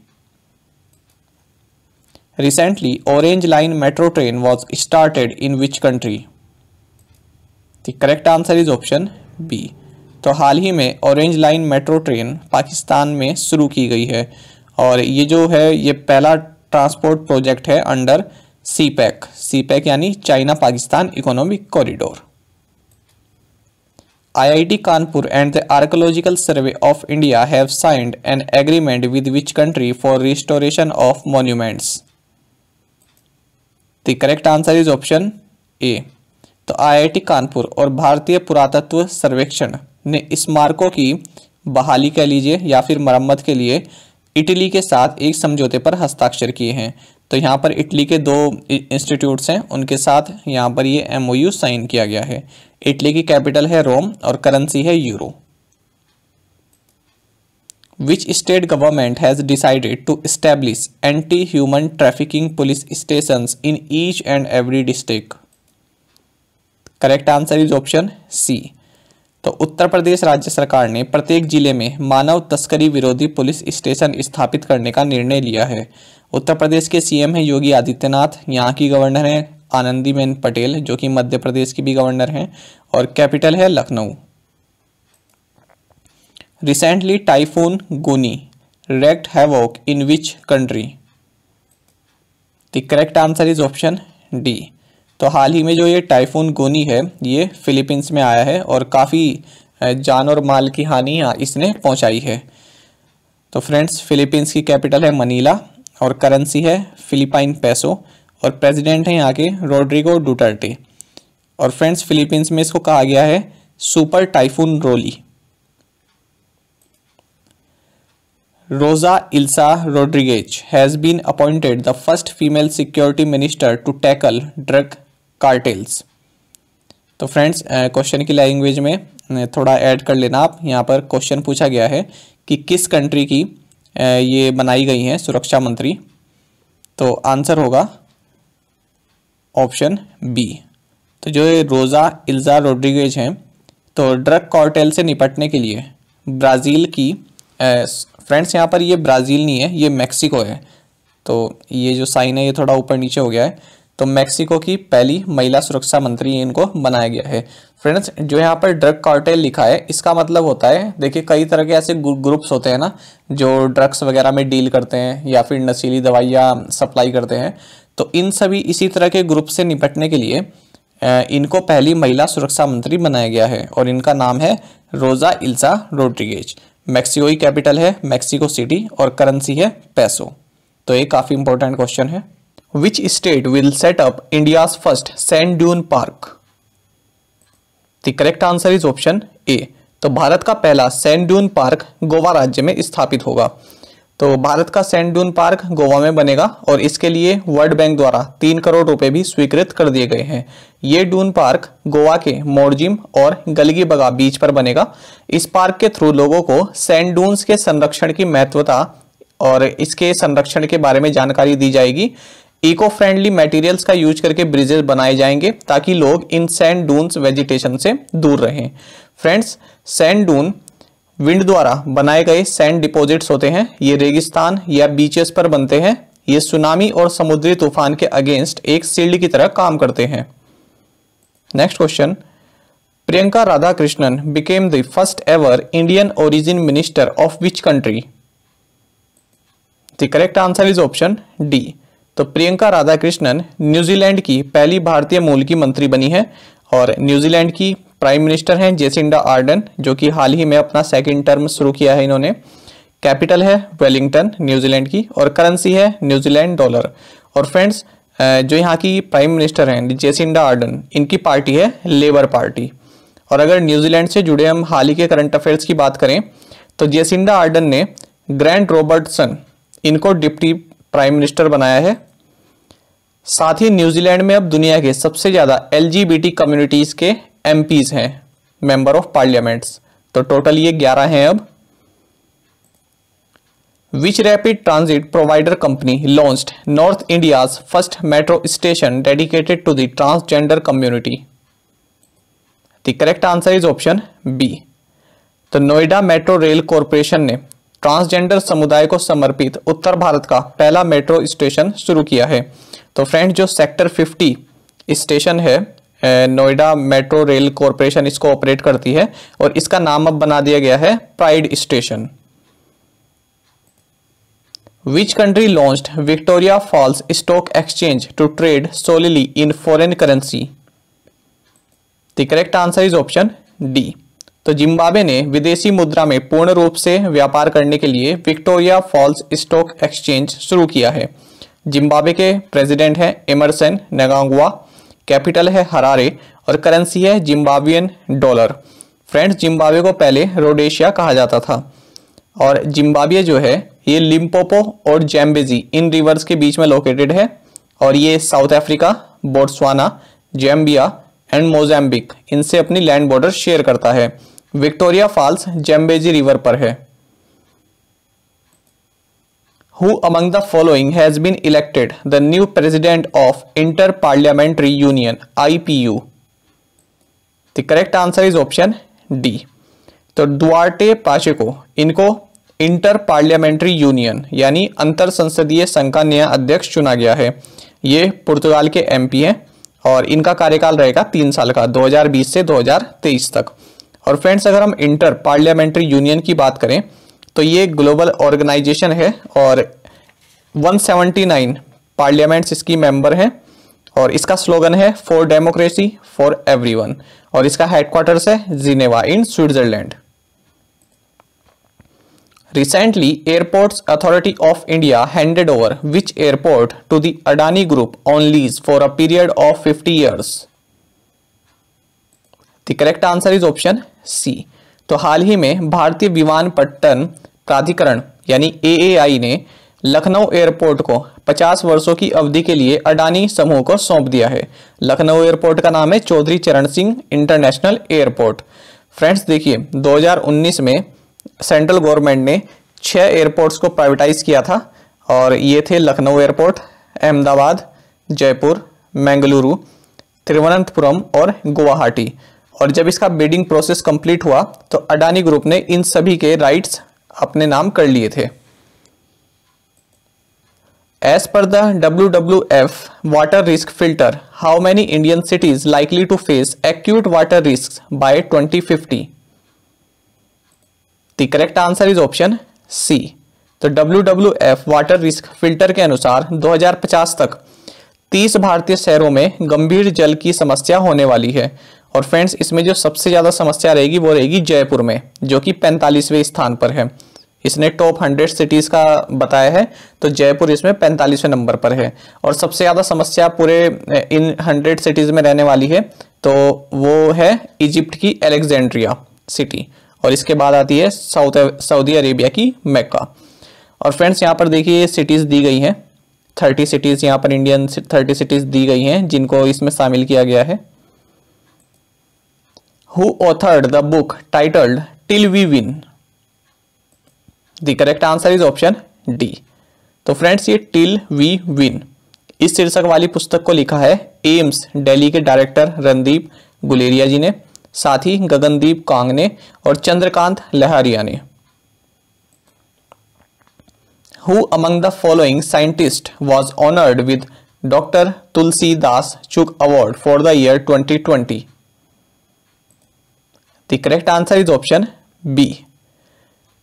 recently orange line metro train was started in which country correct answer is option B तो हाल ही में orange line metro train Pakistan में शुरू की गई है और ये जो है ये पहला ट्रांसपोर्ट प्रोजेक्ट है under CPEC CPEC यानी China Pakistan economic corridor IIT Kanpur and the archaeological survey of India have signed an agreement with which country for restoration of monuments the correct answer is option A तो IIT Kanpur और भारतीय पुरातत्व सर्वेक्षण ने स्मारकों की बहाली कह लीजिए या फिर मरम्मत के लिए इटली के साथ एक समझौते पर हस्ताक्षर किए हैं तो यहाँ पर इटली के दो इंस्टीट्यूट्स हैं उनके साथ यहाँ पर ये एमओयू साइन किया गया है इटली की कैपिटल है रोम और करेंसी है euro which state government has decided to establish anti human trafficking police station in each and every district correct answer is option C तो उत्तर प्रदेश राज्य सरकार ने प्रत्येक जिले में मानव तस्करी विरोधी पुलिस स्टेशन स्थापित करने का निर्णय लिया है उत्तर प्रदेश के सीएम हैं योगी आदित्यनाथ यहाँ की गवर्नर हैं आनंदीबेन पटेल जो कि मध्य प्रदेश की भी गवर्नर हैं और कैपिटल है Lucknow recently typhoon Goni wrecked है in which country the correct answer is option D तो हाल ही में जो ये टाइफून गोनी है ये फिलीपींस में आया है और काफ़ी जान और माल की हानि इसने पहुंचाई है तो फ्रेंड्स फिलीपींस की कैपिटल है मनीला और करेंसी है फिलीपाइन पैसो और प्रेसिडेंट हैं यहाँ के रोड्रिगो डुटर्टे और फ्रेंड्स फिलीपींस में इसको कहा गया है super typhoon Rolly Rosa Ilsa Rodriguez has been appointed the first female security minister to tackle drug cartels तो फ्रेंड्स क्वेश्चन की लैंग्वेज में थोड़ा ऐड कर लेना आप यहाँ पर क्वेश्चन पूछा गया है कि किस कंट्री की ये बनाई गई हैं सुरक्षा मंत्री तो आंसर होगा ऑप्शन बी तो जो ये रोज़ा इल्ज़ा रोड्रिगेज हैं तो ड्रग कार्टेल से निपटने के लिए ब्राज़ील की फ्रेंड्स यहाँ पर ये ब्राज़ील नहीं है ये मैक्सिको है तो ये जो साइन है ये थोड़ा ऊपर नीचे हो गया है तो मैक्सिको की पहली महिला सुरक्षा मंत्री इनको बनाया गया है फ्रेंड्स जो यहाँ पर ड्रग कार्टेल लिखा है इसका मतलब होता है देखिए कई तरह के ऐसे ग्रुप्स होते हैं ना जो ड्रग्स वगैरह में डील करते हैं या फिर नशीली दवाइयाँ सप्लाई करते हैं तो इन सभी इसी तरह के ग्रुप से निपटने के लिए इनको पहली महिला सुरक्षा मंत्री बनाया गया है और इनका नाम है Rosa Ilsa Rodriguez Mexico capital है मैक्सिको सिटी और करेंसी है पैसो तो ये काफ़ी इंपॉर्टेंट क्वेश्चन है Which state will set up India's first sand dune park? The correct answer is option A. तो भारत का पहला सैंड ड्यून पार्क गोवा राज्य में स्थापित होगा तो भारत का सैंड ड्यून पार्क गोवा में बनेगा और इसके लिए वर्ल्ड बैंक द्वारा तीन करोड़ रुपए भी स्वीकृत कर दिए गए हैं ये ड्यून पार्क गोवा के मोरजिम और गलगी बगा बीच पर बनेगा इस पार्क के थ्रू लोगों को सैंड ड्यून्स के संरक्षण की महत्वता और इसके संरक्षण के बारे में जानकारी दी जाएगी इको फ्रेंडली मटेरियल्स का यूज करके ब्रिजेस बनाए जाएंगे ताकि लोग इन सैंड डून वेजिटेशन से दूर रहें फ्रेंड्स सैंड डून विंड द्वारा बनाए गए सैंड डिपॉजिट्स होते हैं ये रेगिस्तान या बीचेस पर बनते हैं ये सुनामी और समुद्री तूफान के अगेंस्ट एक सील्ड की तरह काम करते हैं next question Priyanka Radhakrishnan became the first ever Indian origin minister of which country the correct answer is option D तो प्रियंका राधाकृष्णन न्यूजीलैंड की पहली भारतीय मूल की मंत्री बनी है और न्यूजीलैंड की प्राइम मिनिस्टर हैं जेसिंडा आर्डन जो कि हाल ही में अपना सेकेंड टर्म शुरू किया है इन्होंने कैपिटल है वेलिंगटन न्यूजीलैंड की और करेंसी है न्यूजीलैंड डॉलर और फ्रेंड्स जो यहाँ की प्राइम मिनिस्टर हैं जेसिंडा आर्डन इनकी पार्टी है लेबर पार्टी और अगर न्यूजीलैंड से जुड़े हम हाल ही के करंट अफेयर्स की बात करें तो जेसिंडा आर्डन ने ग्रैंड रॉबर्टसन इनको डिप्टी प्राइम मिनिस्टर बनाया है साथ ही न्यूजीलैंड में अब दुनिया के सबसे ज़्यादा एल कम्युनिटीज़ के एम हैं मेंबर ऑफ पार्लियामेंट्स तो टोटल ये ग्यारह हैं अब which rapid transit provider company launched North India's first metro station dedicated to the transgender community the correct answer is option B तो नोएडा मेट्रो रेल कॉरपोरेशन ने transgender समुदाय को समर्पित उत्तर भारत का पहला मेट्रो स्टेशन शुरू किया है तो फ्रेंड जो सेक्टर 50 स्टेशन है नोएडा मेट्रो रेल कॉरपोरेशन इसको ऑपरेट करती है और इसका नाम अब बना दिया गया है pride station which country launch Victoria Falls stock exchange to trade solely in foreign currency the correct answer is option D तो जिम्बाब्वे ने विदेशी मुद्रा में पूर्ण रूप से व्यापार करने के लिए विक्टोरिया फॉल्स स्टॉक एक्सचेंज शुरू किया है जिम्बाब्वे के प्रेसिडेंट हैं एमरसन नगांगुआ कैपिटल है हरारे और करेंसी है जिम्बाब्वियन डॉलर फ्रेंड्स जिम्बाब्वे को पहले रोडेशिया कहा जाता था और जिम्बाब्वे जो है ये लिम्पोपो और जैम्बेजी इन रिवर्स के बीच में लोकेटेड है और ये South Africa Botswana Zambia and Mozambique इनसे अपनी लैंड बॉर्डर शेयर करता है विक्टोरिया फॉल्स जेम्बेजी रिवर पर है who among the following has been elected the new president of inter parliamentary union I P U the correct answer is option D तो पाचे को इनको इंटर पार्लियामेंट्री यूनियन यानी अंतर संसदीय संघ का नया अध्यक्ष चुना गया है ये पुर्तगाल के एमपी हैं और इनका कार्यकाल रहेगा तीन साल का 2020 से 2023 तक और फ्रेंड्स अगर हम इंटर पार्लियामेंट्री यूनियन की बात करें तो ये ग्लोबल ऑर्गेनाइजेशन है और 179 पार्लियामेंट्स इसकी मेंबर हैं और इसका स्लोगन है फॉर डेमोक्रेसी फॉर एवरीवन और इसका हेडक्वार्टर्स है Geneva in Switzerland recently airports authority of India handed over which airport to the Adani group on lease for a period of 50 years correct answer is option C तो हाल ही में भारतीय विमान पट्टन प्राधिकरण यानी एएआई ने लखनऊ एयरपोर्ट को 50 वर्षों की अवधि के लिए अडानी समूह को सौंप दिया है लखनऊ एयरपोर्ट का नाम है चौधरी चरण सिंह इंटरनेशनल एयरपोर्ट फ्रेंड्स देखिए 2019 में सेंट्रल गवर्नमेंट ने छह एयरपोर्ट्स को प्राइवेटाइज किया था और ये थे लखनऊ एयरपोर्ट अहमदाबाद जयपुर मैंगलुरु तिरुवनंतपुरम और गुवाहाटी और जब इसका बिडिंग प्रोसेस कंप्लीट हुआ तो अडानी ग्रुप ने इन सभी के राइट्स अपने नाम कर लिए थे as per the W W F water risk filter how many Indian cities likely to face acute water risk by twenty fifty the correct answer is option C तो W W F water risk filter के अनुसार 2050 तक 30 भारतीय शहरों में गंभीर जल की समस्या होने वाली है और फ्रेंड्स इसमें जो सबसे ज़्यादा समस्या रहेगी वो रहेगी जयपुर में जो कि पैंतालीसवें स्थान पर है इसने टॉप हंड्रेड सिटीज़ का बताया है तो जयपुर इसमें पैंतालीसवें नंबर पर है और सबसे ज़्यादा समस्या पूरे इन हंड्रेड सिटीज़ में रहने वाली है तो वो है इजिप्ट की एलेक्जेंड्रिया सिटी और इसके बाद आती है साउथ सऊदी अरेबिया की मेक्का और फ्रेंड्स यहाँ पर देखिए सिटीज़ दी गई हैं थर्टी सिटीज़ यहाँ पर इंडियन थर्टी सिटीज़ दी गई हैं जिनको इसमें शामिल किया गया है who authored the book titled Till We Win? The correct answer is option D. तो फ्रेंड्स ये टिल वी विन इस शीर्षक वाली पुस्तक को लिखा है एम्स दिल्ली के डायरेक्टर रणदीप गुलेरिया जी ने साथ ही गगनदीप कांग ने और चंद्रकांत लहरिया ने who among the following scientist was honoured with doctor Tulsidas Chugh award for the year 2020 the correct answer is option B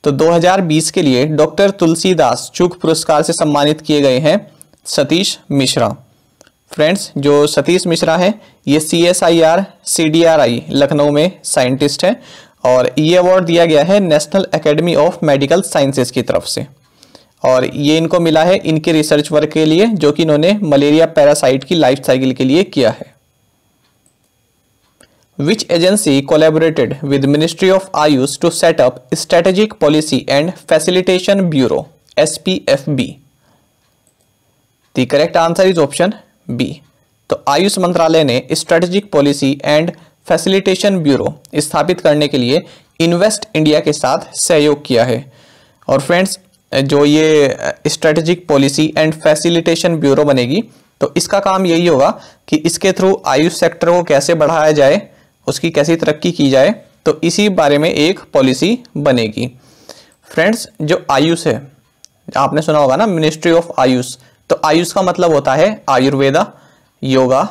तो 2020 के लिए डॉक्टर तुलसीदास चूक पुरस्कार से सम्मानित किए गए हैं सतीश मिश्रा फ्रेंड्स जो सतीश मिश्रा है ये C S I R C D R I Lucknow में साइंटिस्ट हैं और ये अवार्ड दिया गया है national academy of medical sciences की तरफ से और ये इनको मिला है इनके रिसर्च वर्क के लिए जो कि इन्होंने मलेरिया पैरासाइट की लाइफ साइकिल के लिए किया है which agency collaborated with Ministry of Ayush to set up Strategic Policy and Facilitation Bureau SPFB? The correct answer is option B तो आयुष मंत्रालय ने strategic policy and facilitation bureau स्थापित करने के लिए इन्वेस्ट इंडिया के साथ सहयोग किया है और फ्रेंड्स जो ये strategic policy and facilitation bureau बनेगी तो इसका काम यही होगा कि इसके थ्रू आयुष सेक्टर को कैसे बढ़ाया जाए उसकी कैसी तरक्की की जाए तो इसी बारे में एक पॉलिसी बनेगी फ्रेंड्स जो आयुष है आपने सुना होगा ना मिनिस्ट्री ऑफ आयुष तो आयुष का मतलब होता है Ayurveda yoga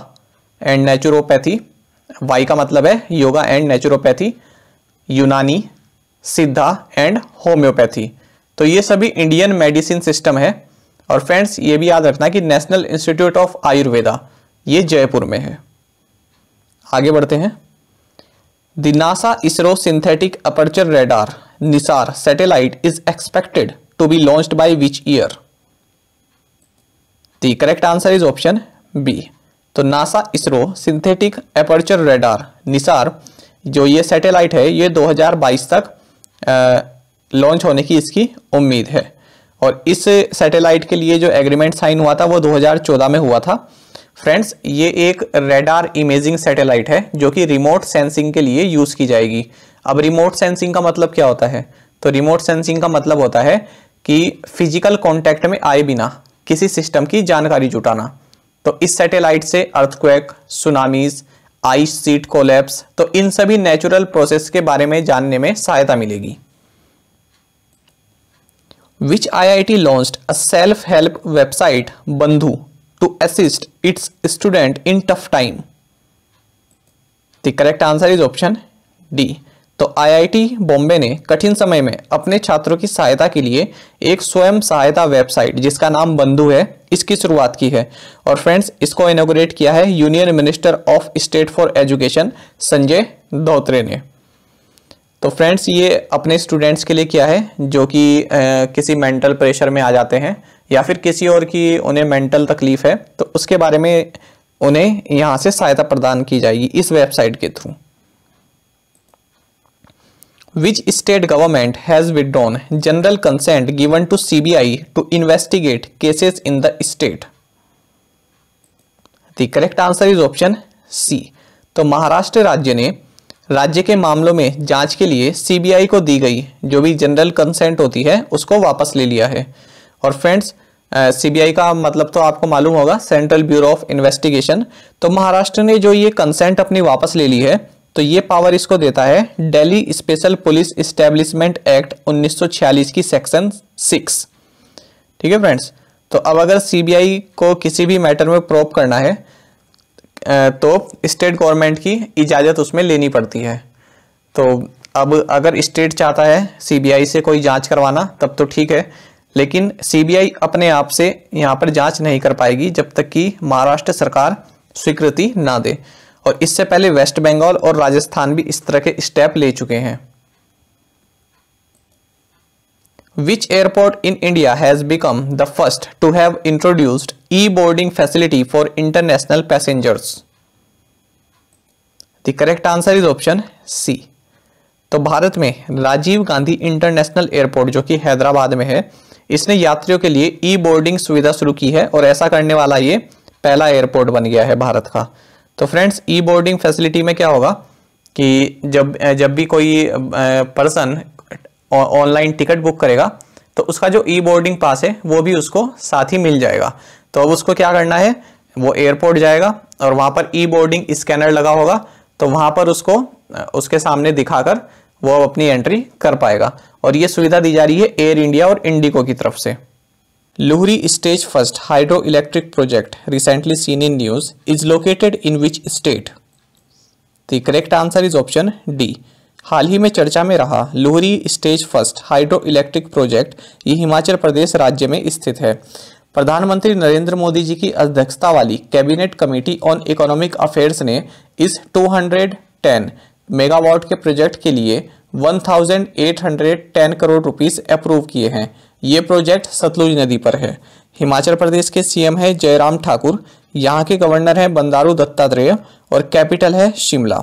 and naturopathy Y का मतलब है योगा एंड नेचुरोपैथी यूनानी सिद्धा एंड होम्योपैथी तो ये सभी इंडियन मेडिसिन सिस्टम है और फ्रेंड्स ये भी याद रखना कि नेशनल इंस्टीट्यूट ऑफ आयुर्वेदा ये जयपुर में है आगे बढ़ते हैं The NASA ISRO Synthetic Aperture Radar NISAR satellite is expected to be launched by which year? The correct answer is option B. तो NASA ISRO synthetic aperture radar NISAR जो ये सैटेलाइट है ये 2022 तक लॉन्च होने की इसकी उम्मीद है और इस सैटेलाइट के लिए जो एग्रीमेंट साइन हुआ था वो 2014 में हुआ था फ्रेंड्स ये एक रेडार इमेजिंग सैटेलाइट है जो कि रिमोट सेंसिंग के लिए यूज़ की जाएगी अब रिमोट सेंसिंग का मतलब क्या होता है तो रिमोट सेंसिंग का मतलब होता है कि फिजिकल कॉन्टैक्ट में आए बिना किसी सिस्टम की जानकारी जुटाना तो इस सैटेलाइट से earthquake tsunamis ice sheet collapse तो इन सभी नेचुरल प्रोसेस के बारे में जानने में सहायता मिलेगी which I I T launched a self help website Bandhu to assist its student in tough time? The correct answer is option D. तो आईआईटी बॉम्बे ने कठिन समय में अपने छात्रों की सहायता के लिए एक स्वयं सहायता वेबसाइट जिसका नाम बंधु है इसकी शुरुआत की है और फ्रेंड्स इसको इनोग्रेट किया है union minister of state for education Sanjay Dhotre ने तो फ्रेंड्स ये अपने स्टूडेंट्स के लिए किया है जो कि किसी मेंटल प्रेशर में आ जाते हैं या फिर किसी और की उन्हें मेंटल तकलीफ है तो उसके बारे में उन्हें यहां से सहायता प्रदान की जाएगी इस वेबसाइट के through which state government has withdrawn general consent given to C B I to investigate cases in the state the correct answer is option C तो महाराष्ट्र राज्य ने राज्य के मामलों में जांच के लिए सीबीआई को दी गई जो भी जनरल कंसेंट होती है उसको वापस ले लिया है और फ्रेंड्स सीबीआई का मतलब तो आपको मालूम होगा सेंट्रल ब्यूरो ऑफ इन्वेस्टिगेशन तो महाराष्ट्र ने जो ये कंसेंट अपनी वापस ले ली है तो ये पावर इसको देता है Delhi special police establishment act 1946 की सेक्शन सिक्स ठीक है फ्रेंड्स तो अब अगर सीबीआई को किसी भी मैटर में प्रोप करना है तो स्टेट गवर्नमेंट की इजाज़त उसमें लेनी पड़ती है तो अब अगर स्टेट चाहता है सीबीआई से कोई जांच करवाना तब तो ठीक है लेकिन सीबीआई अपने आप से यहाँ पर जांच नहीं कर पाएगी जब तक कि महाराष्ट्र सरकार स्वीकृति ना दे और इससे पहले वेस्ट बंगाल और राजस्थान भी इस तरह के स्टेप ले चुके हैं which airport in India has become the first to have introduced e boarding facility for international passengers the correct answer is option C तो भारत में राजीव गांधी इंटरनेशनल एयरपोर्ट जो कि हैदराबाद में है इसने यात्रियों के लिए ई बोर्डिंग सुविधा शुरू की है और ऐसा करने वाला ये पहला एयरपोर्ट बन गया है भारत का तो फ्रेंड्स ई बोर्डिंग फैसिलिटी में क्या होगा कि जब जब भी कोई पर्सन ऑनलाइन टिकट बुक करेगा तो उसका जो ई बोर्डिंग पास है वो भी उसको साथ ही मिल जाएगा तो अब उसको क्या करना है वो एयरपोर्ट जाएगा और वहाँ पर ई बोर्डिंग स्कैनर लगा होगा तो वहाँ पर उसको उसके सामने दिखाकर वो अब अपनी एंट्री कर पाएगा और ये सुविधा दी जा रही है एयर इंडिया और इंडिको की तरफ से Luhri stage first hydro electric project recently seen in news is located in which state the correct answer is option D हाल ही में चर्चा में रहा Luhri stage first hydro electric project ये हिमाचल प्रदेश राज्य में स्थित है प्रधानमंत्री नरेंद्र मोदी जी की अध्यक्षता वाली cabinet committee on economic affairs ने इस 210 मेगावाट के प्रोजेक्ट के लिए 1810 करोड़ रुपीस अप्रूव किए हैं ये प्रोजेक्ट सतलुज नदी पर है हिमाचल प्रदेश के सीएम है जयराम ठाकुर यहाँ के गवर्नर हैं बंदारू दत्तात्रेय और कैपिटल है शिमला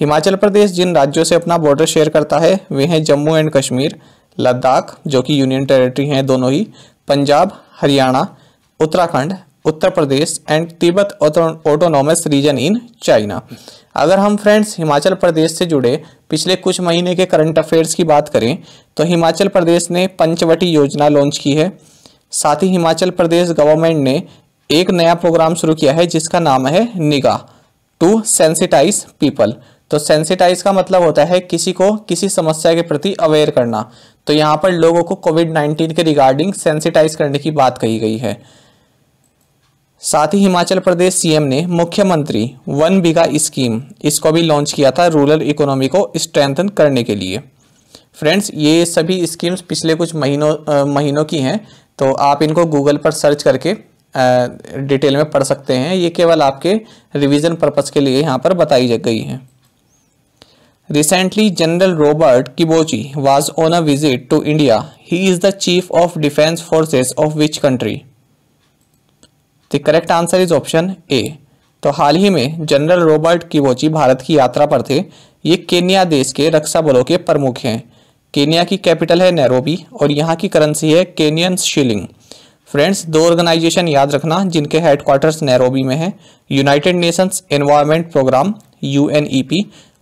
हिमाचल प्रदेश जिन राज्यों से अपना बॉर्डर शेयर करता है वे हैं जम्मू एंड कश्मीर लद्दाख जो कि यूनियन टेरिटरी हैं दोनों ही Punjab Haryana Uttarakhand Uttar Pradesh and Tibet autonomous region in China अगर हम फ्रेंड्स हिमाचल प्रदेश से जुड़े पिछले कुछ महीने के करंट अफेयर्स की बात करें तो हिमाचल प्रदेश ने पंचवटी योजना लॉन्च की है साथ ही हिमाचल प्रदेश गवर्नमेंट ने एक नया प्रोग्राम शुरू किया है जिसका नाम है निगाह टू सेंसिटाइज पीपल तो सेंसिटाइज का मतलब होता है किसी को किसी समस्या के प्रति अवेयर करना तो यहाँ पर लोगों को कोविड नाइन्टीन के रिगार्डिंग सेंसिटाइज करने की बात कही गई है साथ ही हिमाचल प्रदेश सीएम ने मुख्यमंत्री वन बीघा स्कीम इसको भी लॉन्च किया था रूरल इकोनॉमी को स्ट्रेंथन करने के लिए फ्रेंड्स ये सभी स्कीम्स पिछले कुछ महीनों आ, महीनों की हैं तो आप इनको गूगल पर सर्च करके आ, डिटेल में पढ़ सकते हैं ये केवल आपके रिवीजन पर्पस के लिए यहाँ पर बताई गई हैं recently general Robert Kibochi was on a visit to India he is the chief of defence forces of which country the correct answer is option A तो हाल ही में जनरल रॉबर्ट किवोची भारत की यात्रा पर थे ये केन्या देश के रक्षा बलों के प्रमुख हैं केन्या की कैपिटल है नैरोबी और यहाँ की करेंसी है केनियन शिलिंग फ्रेंड्स दो ऑर्गेनाइजेशन याद रखना जिनके हेडक्वार्टर्स नैरोबी में हैं United Nations environment programme U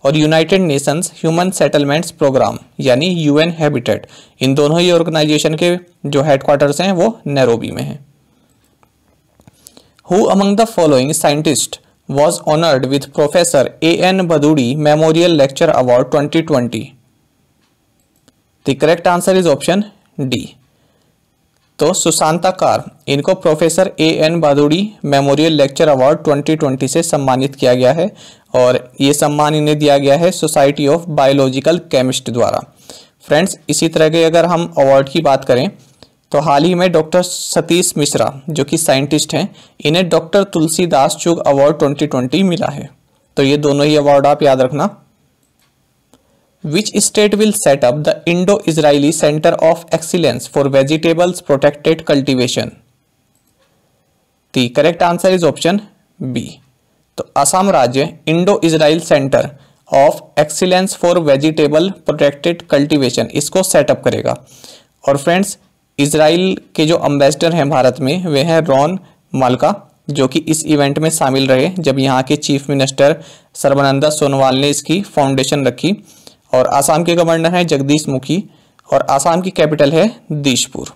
और United Nations human settlements programme यानी यू हैबिटेट इन दोनों ही ऑर्गेनाइजेशन के जो हेडक्वार्टर्स हैं वो नैरोबी में हैं who among the following scientist was honoured with professor A N Bhaduri memorial lecture award twenty twenty the correct answer is option D तो सुशांता कार इनको professor A N Bhaduri memorial lecture award 2020 से सम्मानित किया गया है और ये सम्मान इन्हें दिया गया है सोसाइटी ऑफ बायोलॉजिकल केमिस्ट द्वारा फ्रेंड्स इसी तरह के अगर हम अवार्ड की बात करें तो हाल ही में डॉक्टर सतीश मिश्रा जो कि साइंटिस्ट हैं इन्हें डॉक्टर तुलसीदास चुग अवार्ड 2020 मिला है तो ये दोनों ही अवार्ड आप याद रखना which state will set up the Indo Israeli centre of excellence for vegetables protected cultivation the correct answer is option B तो असम राज्य Indo Israel centre of excellence for vegetable protected cultivation इसको सेटअप करेगा और friends Israel के जो ambassador हैं भारत में वे हैं रॉन मालका जो कि इस इवेंट में शामिल रहे जब यहाँ के चीफ मिनिस्टर सर्बानंदा सोनोवाल ने इसकी फाउंडेशन रखी और आसाम के गवर्नर हैं जगदीश मुखी और आसाम की कैपिटल है दीशपुर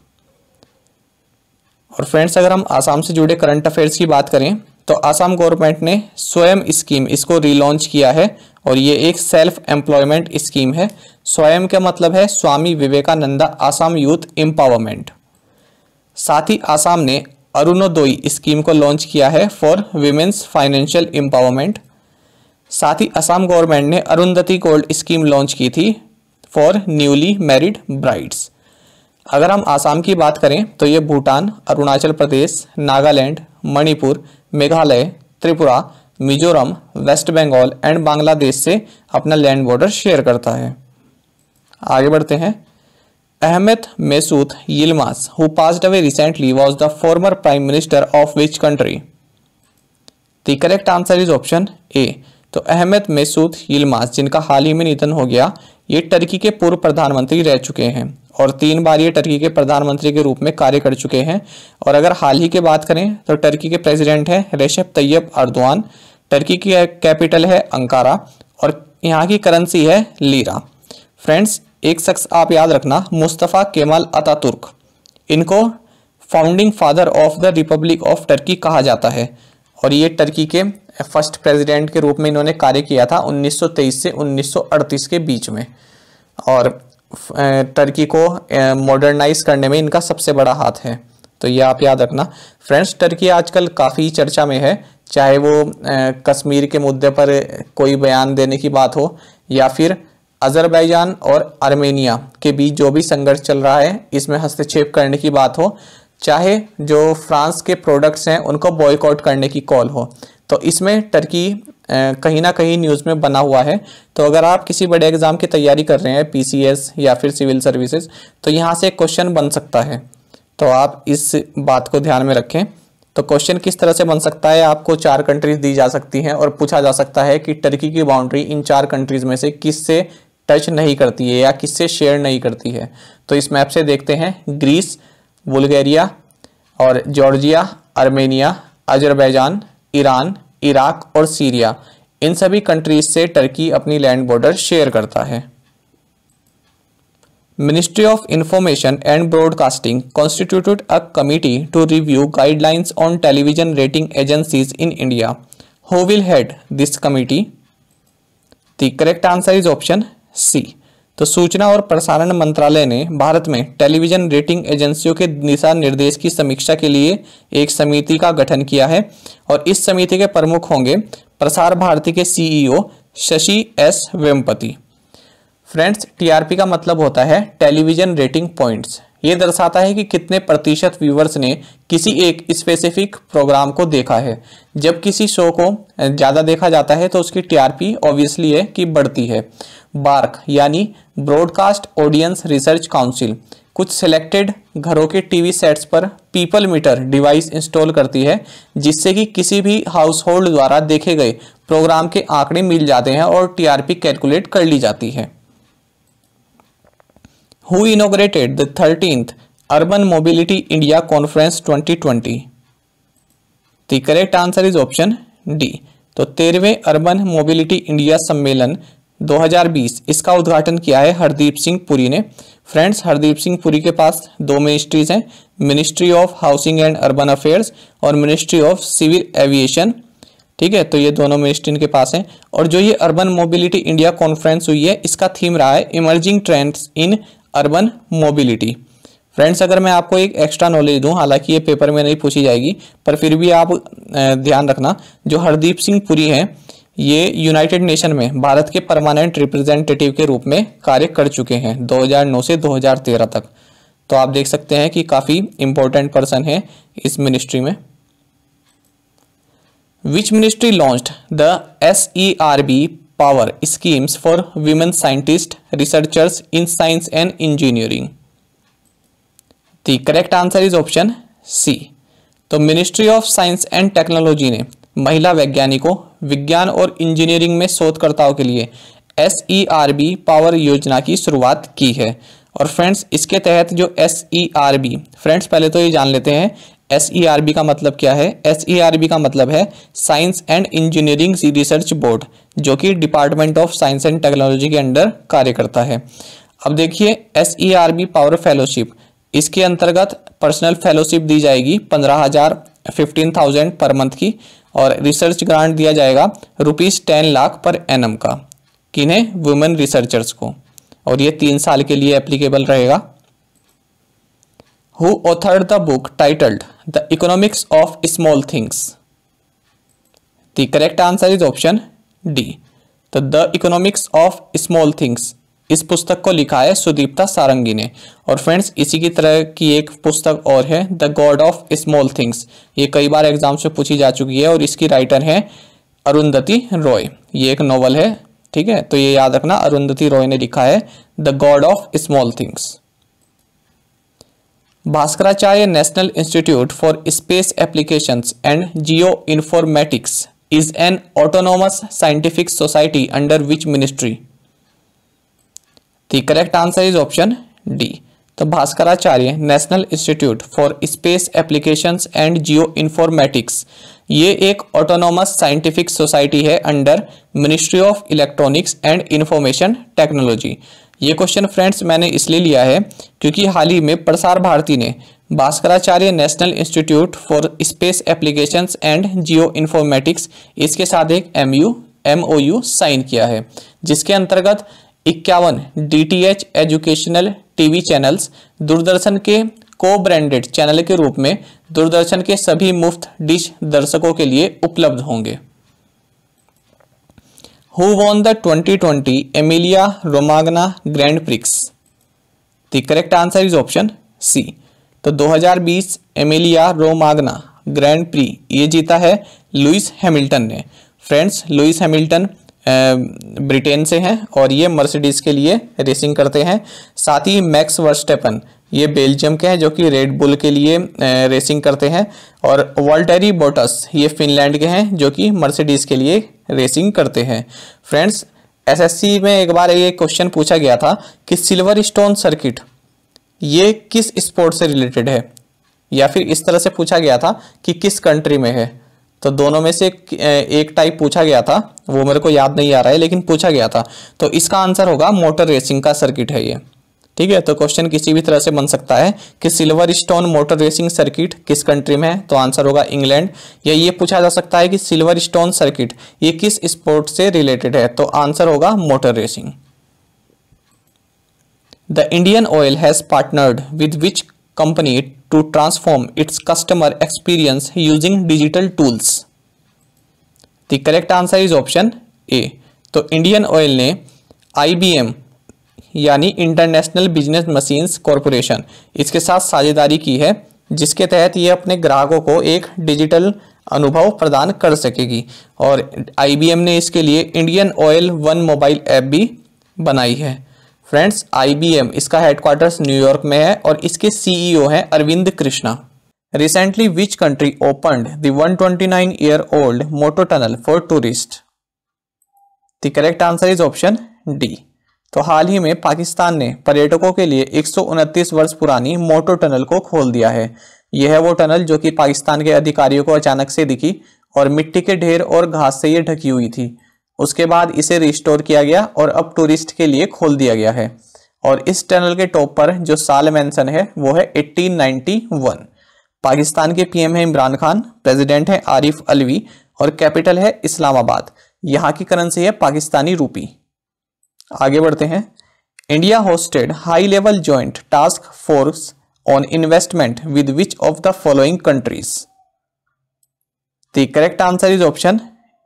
और फ्रेंड्स अगर हम आसाम से जुड़े करंट अफेयर्स की बात करें तो आसाम गवर्नमेंट ने स्वयं स्कीम इसको रिलॉन्च किया है और ये एक सेल्फ एम्प्लॉयमेंट स्कीम है स्वयं का मतलब है स्वामी विवेकानंदा आसाम यूथ एम्पावरमेंट साथ ही आसाम ने अरुणोदोई स्कीम को लॉन्च किया है फॉर वीमेंस फाइनेंशियल एम्पावरमेंट साथ ही असम गवर्नमेंट ने अरुंधति गोल्ड स्कीम लॉन्च की थी फॉर न्यूली मैरिड ब्राइड्स अगर हम आसाम की बात करें तो ये भूटान अरुणाचल प्रदेश नागालैंड मणिपुर मेघालय त्रिपुरा मिजोरम वेस्ट बंगाल एंड बांग्लादेश से अपना लैंड बॉर्डर शेयर करता है आगे बढ़ते हैं Ahmet Mesut Yilmaz who passed away recently was the former prime minister of which country the correct answer is option A तो अहमद मेसूद यिलमास जिनका हाल ही में निधन हो गया ये टर्की के पूर्व प्रधानमंत्री रह चुके हैं और तीन बार ये टर्की के प्रधानमंत्री के रूप में कार्य कर चुके हैं और अगर हाल ही की बात करें तो टर्की के प्रेसिडेंट हैं रेशब तैयब अर्दवान टर्की की कैपिटल है अंकारा और यहाँ की करेंसी है लीरा फ्रेंड्स एक शख्स आप याद रखना मुस्तफ़ा केमाल तुर्क इनको founding father of the republic of Turkey कहा जाता है और ये टर्की के फर्स्ट प्रेसिडेंट के रूप में इन्होंने कार्य किया था 1923 से 1938 के बीच में और टर्की को मॉडर्नाइज करने में इनका सबसे बड़ा हाथ है तो ये आप याद रखना फ्रेंड्स टर्की आजकल काफ़ी चर्चा में है चाहे वो कश्मीर के मुद्दे पर कोई बयान देने की बात हो या फिर अजरबैजान और आर्मेनिया के बीच जो भी संघर्ष चल रहा है इसमें हस्तक्षेप करने की बात हो चाहे जो फ्रांस के प्रोडक्ट्स हैं उनको बॉयकॉट करने की कॉल हो तो इसमें टर्की कहीं ना कहीं न्यूज़ में बना हुआ है तो अगर आप किसी बड़े एग्ज़ाम की तैयारी कर रहे हैं पीसीएस या फिर सिविल सर्विसेज तो यहाँ से क्वेश्चन बन सकता है तो आप इस बात को ध्यान में रखें तो क्वेश्चन किस तरह से बन सकता है आपको चार कंट्रीज दी जा सकती हैं और पूछा जा सकता है कि टर्की की बाउंड्री इन चार कंट्रीज में से किस से टच नहीं करती है या किससे शेयर नहीं करती है तो इस मैप से देखते हैं ग्रीस बुल्गेरिया और Georgia Armenia Azerbaijan Iran Iraq और सीरिया इन सभी कंट्रीज से टर्की अपनी लैंड बॉर्डर शेयर करता है ministry of information and broadcasting constituted a committee to review guidelines on television rating agencies in India who will head this committee the correct answer is option C तो सूचना और प्रसारण मंत्रालय ने भारत में television rating एजेंसियों के दिशा निर्देश की समीक्षा के लिए एक समिति का गठन किया है और इस समिति के प्रमुख होंगे प्रसार भारती के CEO e Shashi S Vempati friends TRP का मतलब होता है टेलीविजन रेटिंग पॉइंट्स ये दर्शाता है कि कितने प्रतिशत व्यूवर्स ने किसी एक स्पेसिफिक प्रोग्राम को देखा है जब किसी शो को ज़्यादा देखा जाता है तो उसकी टीआरपी ऑब्वियसली है कि बढ़ती है बार्क यानी ब्रॉडकास्ट ऑडियंस रिसर्च काउंसिल कुछ सिलेक्टेड घरों के टीवी सेट्स पर पीपल मीटर डिवाइस इंस्टॉल करती है जिससे कि किसी भी हाउस होल्ड द्वारा देखे गए प्रोग्राम के आंकड़े मिल जाते हैं और टीआरपी कैलकुलेट कर ली जाती है who inaugurated the thirteenth urban mobility India conference 2020 the correct answer is option D तो तेरहवें अर्बन मोबिलिटी इंडिया सम्मेलन 2020 इसका उद्घाटन किया है हरदीप सिंह पुरी ने फ्रेंड्स हरदीप सिंह पुरी के पास दो मिनिस्ट्रीज हैं ministry of housing and urban affairs और मिनिस्ट्री ऑफ सिविल एविएशन ठीक है तो ये दोनों मिनिस्ट्री इनके पास हैं और जो ये अर्बन मोबिलिटी इंडिया कॉन्फ्रेंस हुई है इसका थीम रहा है emerging trends in urban mobility friends अगर मैं आपको एक एक्स्ट्रा नॉलेज दूं हालांकि ये पेपर में नहीं पूछी जाएगी पर फिर भी आप ध्यान रखना जो हरदीप सिंह पुरी हैं ये यूनाइटेड नेशन में भारत के परमानेंट रिप्रेजेंटेटिव के रूप में कार्य कर चुके हैं 2009 से 2013 तक तो आप देख सकते हैं कि काफ़ी इंपॉर्टेंट पर्सन है इस मिनिस्ट्री में which ministry launch the S E R B power schemes for women scientist researchers in science and engineering the correct answer is option C तो ministry of science and technology ने महिला वैज्ञानिकों विज्ञान और engineering में शोधकर्ताओं के लिए S E R B power योजना की शुरुआत की है और फ्रेंड्स इसके तहत जो S E R B friends पहले तो ये जान लेते हैं एस ई आर बी का मतलब क्या है एस ई आर बी का मतलब है science and engineering research board जो कि department of science and technology के अंडर कार्य करता है अब देखिए S E R B power fellowship इसके अंतर्गत पर्सनल फेलोशिप दी जाएगी पंद्रह हज़ार फिफ्टीन थाउजेंड पर मंथ की और रिसर्च ग्रांट दिया जाएगा rupees ten lakh per annum का किन्हें वुमेन रिसर्चर्स को और ये तीन साल के लिए एप्लीकेबल रहेगा who authored the book titled the economics of small things the correct answer is option D तो the economics of small things इस पुस्तक को लिखा है सुदीप्ता सारंगी ने और फ्रेंड्स इसी की तरह की एक पुस्तक और है the god of small things ये कई बार एग्जाम से पूछी जा चुकी है और इसकी राइटर है अरुंधति रॉय ये एक नॉवल है ठीक है तो ये याद रखना अरुंधति रॉय ने लिखा है the god of small things Bhaskaracharya national institute for space application and geoinformatics is an autonomous scientific society under which ministry correct answer is option D तो Bhaskaracharya national institute for space applications and geoinformatics ये एक autonomous scientific society है under ministry of electronics and information technology ये question friends मैंने इसलिए लिया है क्योंकि हाल ही में प्रसार भारती ने Bhaskaracharya national institute for space applications and geoinformatics इसके साथ एक एम यू यू साइन किया है जिसके अंतर्गत इक्यावन एच एजुकेशनल टीवी चैनल्स दूरदर्शन के को ब्रांडेड चैनल के रूप में दूरदर्शन के सभी मुफ्त डिश दर्शकों के लिए उपलब्ध होंगे who won the 2020 Emilia Romagna Grand Prix the correct answer is option C तो 2020 एमिलिया रोमागना ग्रैंड प्री ये जीता है लुइस हैमिल्टन ने फ्रेंड्स लुइस हैमिल्टन ब्रिटेन से हैं और ये मर्सिडीज़ के लिए रेसिंग करते हैं साथ ही मैक्स वर्स्टेपन ये बेल्जियम के हैं जो कि रेड बुल के लिए रेसिंग करते हैं और वॉल्टेरी बोटस ये फिनलैंड के हैं जो कि मर्सिडीज़ के लिए रेसिंग करते हैं फ्रेंड्स एसएससी में एक बार ये क्वेश्चन पूछा गया था कि सिल्वर स्टोन सर्किट ये किस स्पोर्ट से रिलेटेड है या फिर इस तरह से पूछा गया था कि किस कंट्री में है तो दोनों में से एक टाइप पूछा गया था वो मेरे को याद नहीं आ रहा है लेकिन पूछा गया था तो इसका आंसर होगा मोटर रेसिंग का सर्किट है ये ठीक है तो क्वेश्चन किसी भी तरह से बन सकता है कि Silverstone motor racing circuit किस कंट्री में है तो आंसर होगा इंग्लैंड या ये पूछा जा सकता है कि सिल्वर स्टोन सर्किट ये किस स्पोर्ट से रिलेटेड है तो आंसर होगा motor racing the Indian Oil has partnered with which company to transform its customer experience using digital tools the correct answer is option A तो इंडियन ऑयल ने IBM यानी international business machines corporation इसके साथ साझेदारी की है जिसके तहत ये अपने ग्राहकों को एक डिजिटल अनुभव प्रदान कर सकेगी और आईबीएम ने इसके लिए Indian Oil one mobile app भी बनाई है फ्रेंड्स आईबीएम इसका हेडक्वार्टर्स न्यूयॉर्क में है और इसके सीईओ e हैं Arvind Krishna recently which country opened the 129 year old moto tunnel for tourist the correct answer is option D तो हाल ही में पाकिस्तान ने पर्यटकों के लिए एक वर्ष पुरानी मोटो टनल को खोल दिया है यह है वो टनल जो कि पाकिस्तान के अधिकारियों को अचानक से दिखी और मिट्टी के ढेर और घास से ये ढकी हुई थी उसके बाद इसे रिस्टोर किया गया और अब टूरिस्ट के लिए खोल दिया गया है और इस टनल के टॉप पर जो साल मेंशन है वो है 1891 पाकिस्तान के पीएम है इमरान खान प्रेसिडेंट है आरिफ अलवी और कैपिटल है इस्लामाबाद यहाँ की करेंसी है पाकिस्तानी रूपी आगे बढ़ते हैं India hosted high level joint task force on investment with which of the following countries the correct answer is option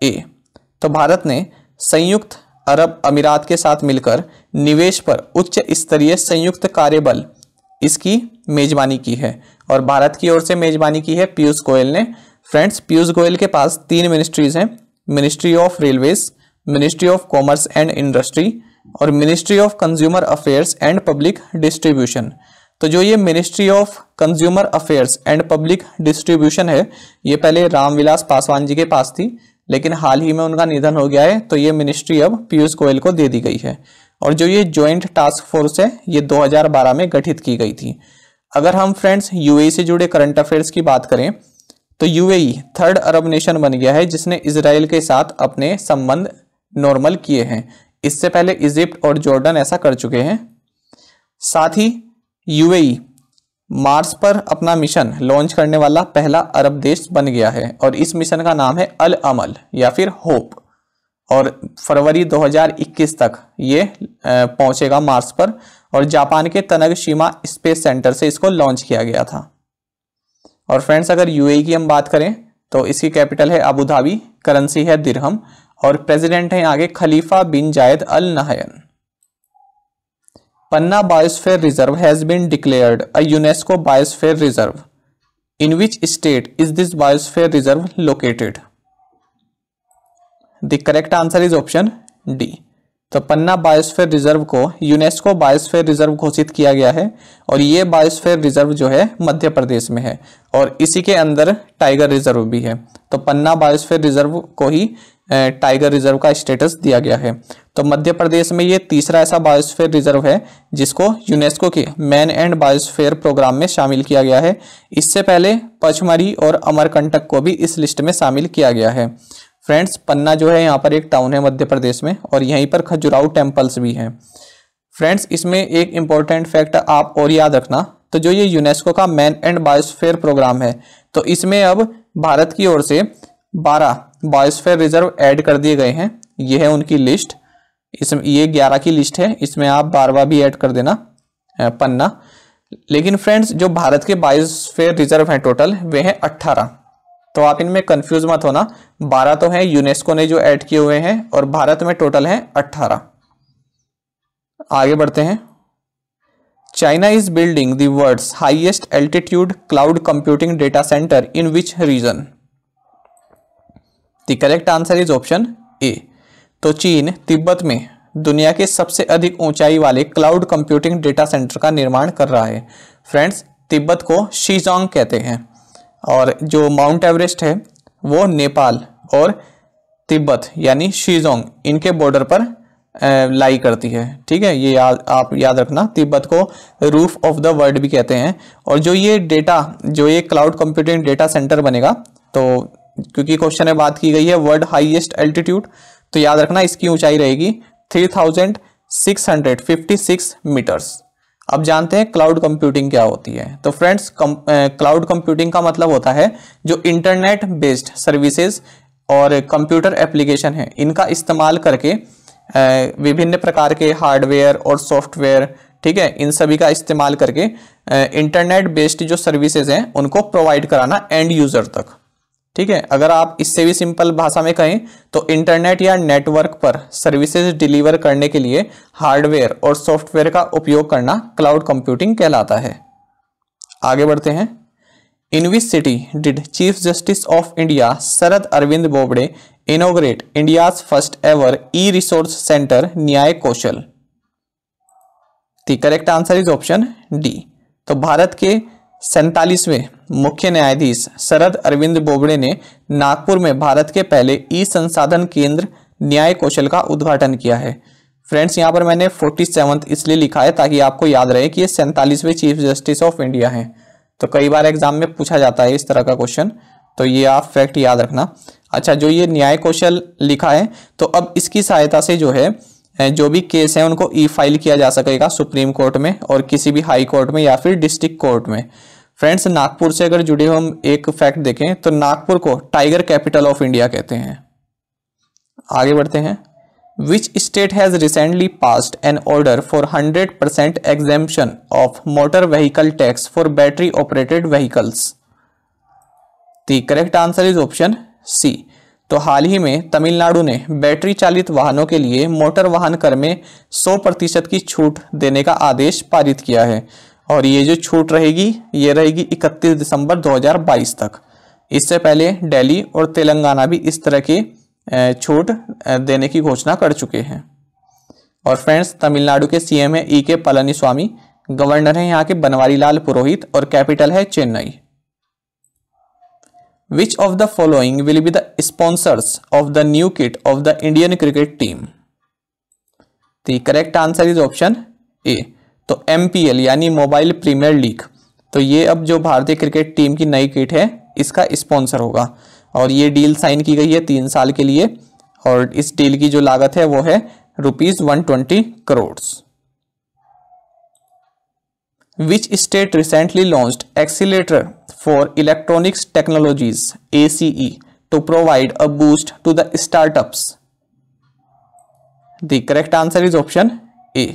A तो भारत ने संयुक्त अरब अमीरात के साथ मिलकर निवेश पर उच्च स्तरीय संयुक्त कार्यबल इसकी मेजबानी की है और भारत की ओर से मेजबानी की है पीयूष गोयल ने फ्रेंड्स पीयूष गोयल के पास तीन मिनिस्ट्रीज हैं ministry of railways ministry of commerce and industry और ministry of consumer affairs and public distribution तो जो ये ministry of consumer affairs and public distribution है ये पहले रामविलास पासवान जी के पास थी लेकिन हाल ही में उनका निधन हो गया है तो ये मिनिस्ट्री अब पीयूष गोयल को दे दी गई है और जो ये ज्वाइंट टास्क फोर्स है ये 2012 में गठित की गई थी अगर हम फ्रेंड्स यूएई e से जुड़े करंट अफेयर्स की बात करें तो यूएई थर्ड अरब नेशन बन गया है जिसने इसराइल के साथ अपने संबंध नॉर्मल किए हैं इससे पहले इजिप्ट और जॉर्डन ऐसा कर चुके हैं साथ ही यूएई मार्स पर अपना मिशन लॉन्च करने वाला पहला अरब देश बन गया है और इस मिशन का नाम है अल अमल या फिर होप और फरवरी 2021 तक ये पहुंचेगा मार्स पर और जापान के तनग शीमा स्पेस सेंटर से इसको लॉन्च किया गया था और फ्रेंड्स अगर यूएई की हम बात करें तो इसकी कैपिटल है अबू धाबी करेंसी है दिरहम और प्रेसिडेंट हैं आगे Khalifa bin Zayed Al Nahyan Panna biosphere reserve has been declared a UNESCO biosphere reserve in which state is this biosphere reserve located the correct answer is option D तो Panna biosphere reserve को UNESCO biosphere reserve घोषित किया गया है और ये biosphere reserve जो है मध्य प्रदेश में है और इसी के अंदर टाइगर रिजर्व भी है तो पन्ना बायोस्फेयर रिजर्व को ही टाइगर रिजर्व का स्टेटस दिया गया है तो मध्य प्रदेश में ये तीसरा ऐसा बायोस्फेयर रिजर्व है जिसको यूनेस्को के मैन एंड बायोस्फेयर प्रोग्राम में शामिल किया गया है इससे पहले पचमरी और अमरकंटक को भी इस लिस्ट में शामिल किया गया है फ्रेंड्स पन्ना जो है यहाँ पर एक टाउन है मध्य प्रदेश में और यहीं पर खजुराहो टेम्पल्स भी हैं फ्रेंड्स इसमें एक इम्पॉर्टेंट फैक्ट आप और याद रखना तो जो ये यूनेस्को का मैन एंड बायोस्फेयर प्रोग्राम है तो इसमें अब भारत की ओर से 12 बायोस्फेयर रिजर्व ऐड कर दिए गए हैं ये है उनकी लिस्ट इसमें ये ग्यारह की लिस्ट है इसमें आप बारवा भी ऐड कर देना पन्ना लेकिन फ्रेंड्स जो भारत के बायोस्फेयर रिजर्व हैं टोटल वे हैं अट्ठारह तो आप इनमें कंफ्यूज मत होना बारह तो हैं यूनेस्को ने जो ऐड किए हुए हैं और भारत में टोटल हैं अट्ठारह आगे बढ़ते हैं China is building world highest altitude cloud computing data centre in which region the correct answer is option A तो चीन तिब्बत में दुनिया के सबसे अधिक ऊंचाई वाले क्लाउड कंप्यूटिंग डेटा सेंटर का निर्माण कर रहा है फ्रेंड्स तिब्बत को शीजोंग कहते हैं और जो माउंट एवरेस्ट है वो नेपाल और तिब्बत यानी शीजोंग इनके बॉर्डर पर लाई करती है ठीक है ये याद आप याद रखना तिब्बत को रूफ ऑफ द वर्ल्ड भी कहते हैं और जो ये डेटा जो ये क्लाउड कंप्यूटिंग डेटा सेंटर बनेगा तो क्योंकि क्वेश्चन में बात की गई है वर्ल्ड हाईएस्ट एल्टीट्यूड तो याद रखना इसकी ऊंचाई रहेगी three thousand six hundred fifty six metres अब जानते हैं क्लाउड कंप्यूटिंग क्या होती है तो फ्रेंड्स क्लाउड कंप्यूटिंग का मतलब होता है जो इंटरनेट बेस्ड सर्विसेज और कंप्यूटर एप्लीकेशन है इनका इस्तेमाल करके विभिन्न प्रकार के हार्डवेयर और सॉफ्टवेयर ठीक है इन सभी का इस्तेमाल करके इंटरनेट बेस्ड जो सर्विसेज हैं उनको प्रोवाइड कराना एंड यूज़र तक ठीक है अगर आप इससे भी सिंपल भाषा में कहें तो इंटरनेट या नेटवर्क पर सर्विसेज डिलीवर करने के लिए हार्डवेयर और सॉफ्टवेयर का उपयोग करना क्लाउड कंप्यूटिंग कहलाता है आगे बढ़ते हैं in which city did chief justice of India Sharad Arvind Bobde inaugurate India first ever e resource centre Nyaya Kaushal correct answer is option D तो भारत के सैतालीसवें मुख्य न्यायाधीश शरद अरविंद बोबड़े ने नागपुर में भारत के पहले ई संसाधन केंद्र न्याय कौशल का उद्घाटन किया है फ्रेंड्स यहाँ पर मैंने फोर्टी सेवन इसलिए लिखा है ताकि आपको याद रहे कि ये सैंतालीसवें चीफ जस्टिस ऑफ इंडिया हैं तो कई बार एग्जाम में पूछा जाता है इस तरह का क्वेश्चन तो ये आप फैक्ट याद रखना अच्छा जो ये न्याय कौशल लिखा है तो अब इसकी सहायता से जो है जो भी केस है उनको ई फाइल किया जा सकेगा सुप्रीम कोर्ट में और किसी भी हाई कोर्ट में या फिर डिस्ट्रिक्ट कोर्ट में फ्रेंड्स नागपुर से अगर जुड़े हम एक फैक्ट देखें तो नागपुर को टाइगर कैपिटल ऑफ इंडिया कहते हैं आगे बढ़ते हैं which state has recently passed an order for hundred percent exemption of motor vehicle tax for battery operated vehicles the correct answer is option C तो हाल ही में तमिलनाडु ने बैटरी चालित वाहनों के लिए मोटर वाहन कर में 100 प्रतिशत की छूट देने का आदेश पारित किया है और ये जो छूट रहेगी ये रहेगी 31 दिसंबर 2022 तक इससे पहले दिल्ली और तेलंगाना भी इस तरह की छूट देने की घोषणा कर चुके हैं और फ्रेंड्स तमिलनाडु के सीएम है ई के स्वामी गवर्नर है यहाँ के बनवारीलाल पुरोहित और कैपिटल है Chennai which of the following will be the sponsors of the new kit of the Indian cricket team the correct answer is option A तो एम यानी मोबाइल प्रीमियर लीग तो ये अब जो भारतीय क्रिकेट टीम की नई किट है इसका स्पॉन्सर होगा और ये डील साइन की गई है तीन साल के लिए और इस डील की जो लागत है वो है rupees one twenty crore which state recently launch accelerator for electronics technologies a to provide a boost to the startup the correct answer is option A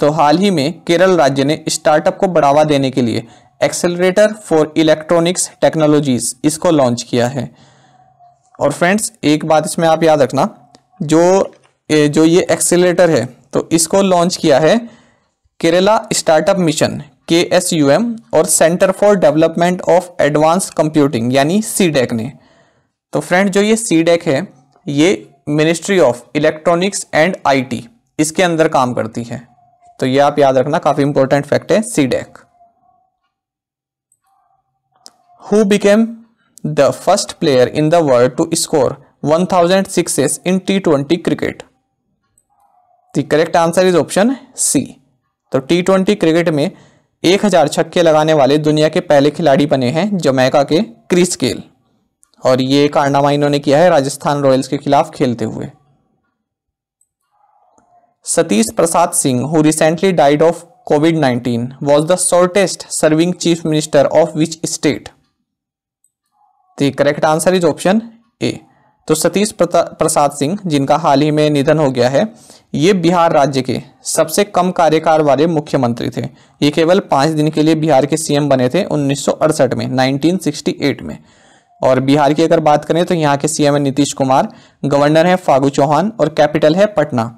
तो हाल ही में केरल राज्य ने स्टार्टअप को बढ़ावा देने के लिए एक्सेलरेटर फॉर इलेक्ट्रॉनिक्स टेक्नोलॉजीज इसको लॉन्च किया है और फ्रेंड्स एक बात इसमें आप याद रखना जो जो ये एक्सेलरेटर है तो इसको लॉन्च किया है Kerala startup mission K S U M और centre for development of advance computing यानी सी डेक e ने तो फ्रेंड जो ये सी डेक e है ये ministry of electronics and IT इसके अंदर काम करती है तो ये आप याद रखना काफी इंपॉर्टेंट फैक्ट है C DAC who became the first player in the world to score one thousand six in T twenty cricket the correct answer is option C तो टी ट्वेंटी क्रिकेट में एक हजार छक्के लगाने वाले दुनिया के पहले खिलाड़ी बने हैं जमैका के क्रिस केल और ये कारनामा इन्होंने किया है राजस्थान रॉयल्स के खिलाफ खेलते हुए Satish Prasad Singh who recently died of COVID 19 was the shortest serving chief minister of which state The correct answer is option A तो सतीश प्रसाद सिंह जिनका हाल ही में निधन हो गया है ये बिहार राज्य के सबसे कम कार्यकाल वाले मुख्यमंत्री थे ये केवल पाँच दिन के लिए बिहार के सीएम बने थे उन्नीस में 1968 में और बिहार की अगर बात करें तो यहाँ के सीएम है नीतीश कुमार गवर्नर है फागू चौहान और कैपिटल है पटना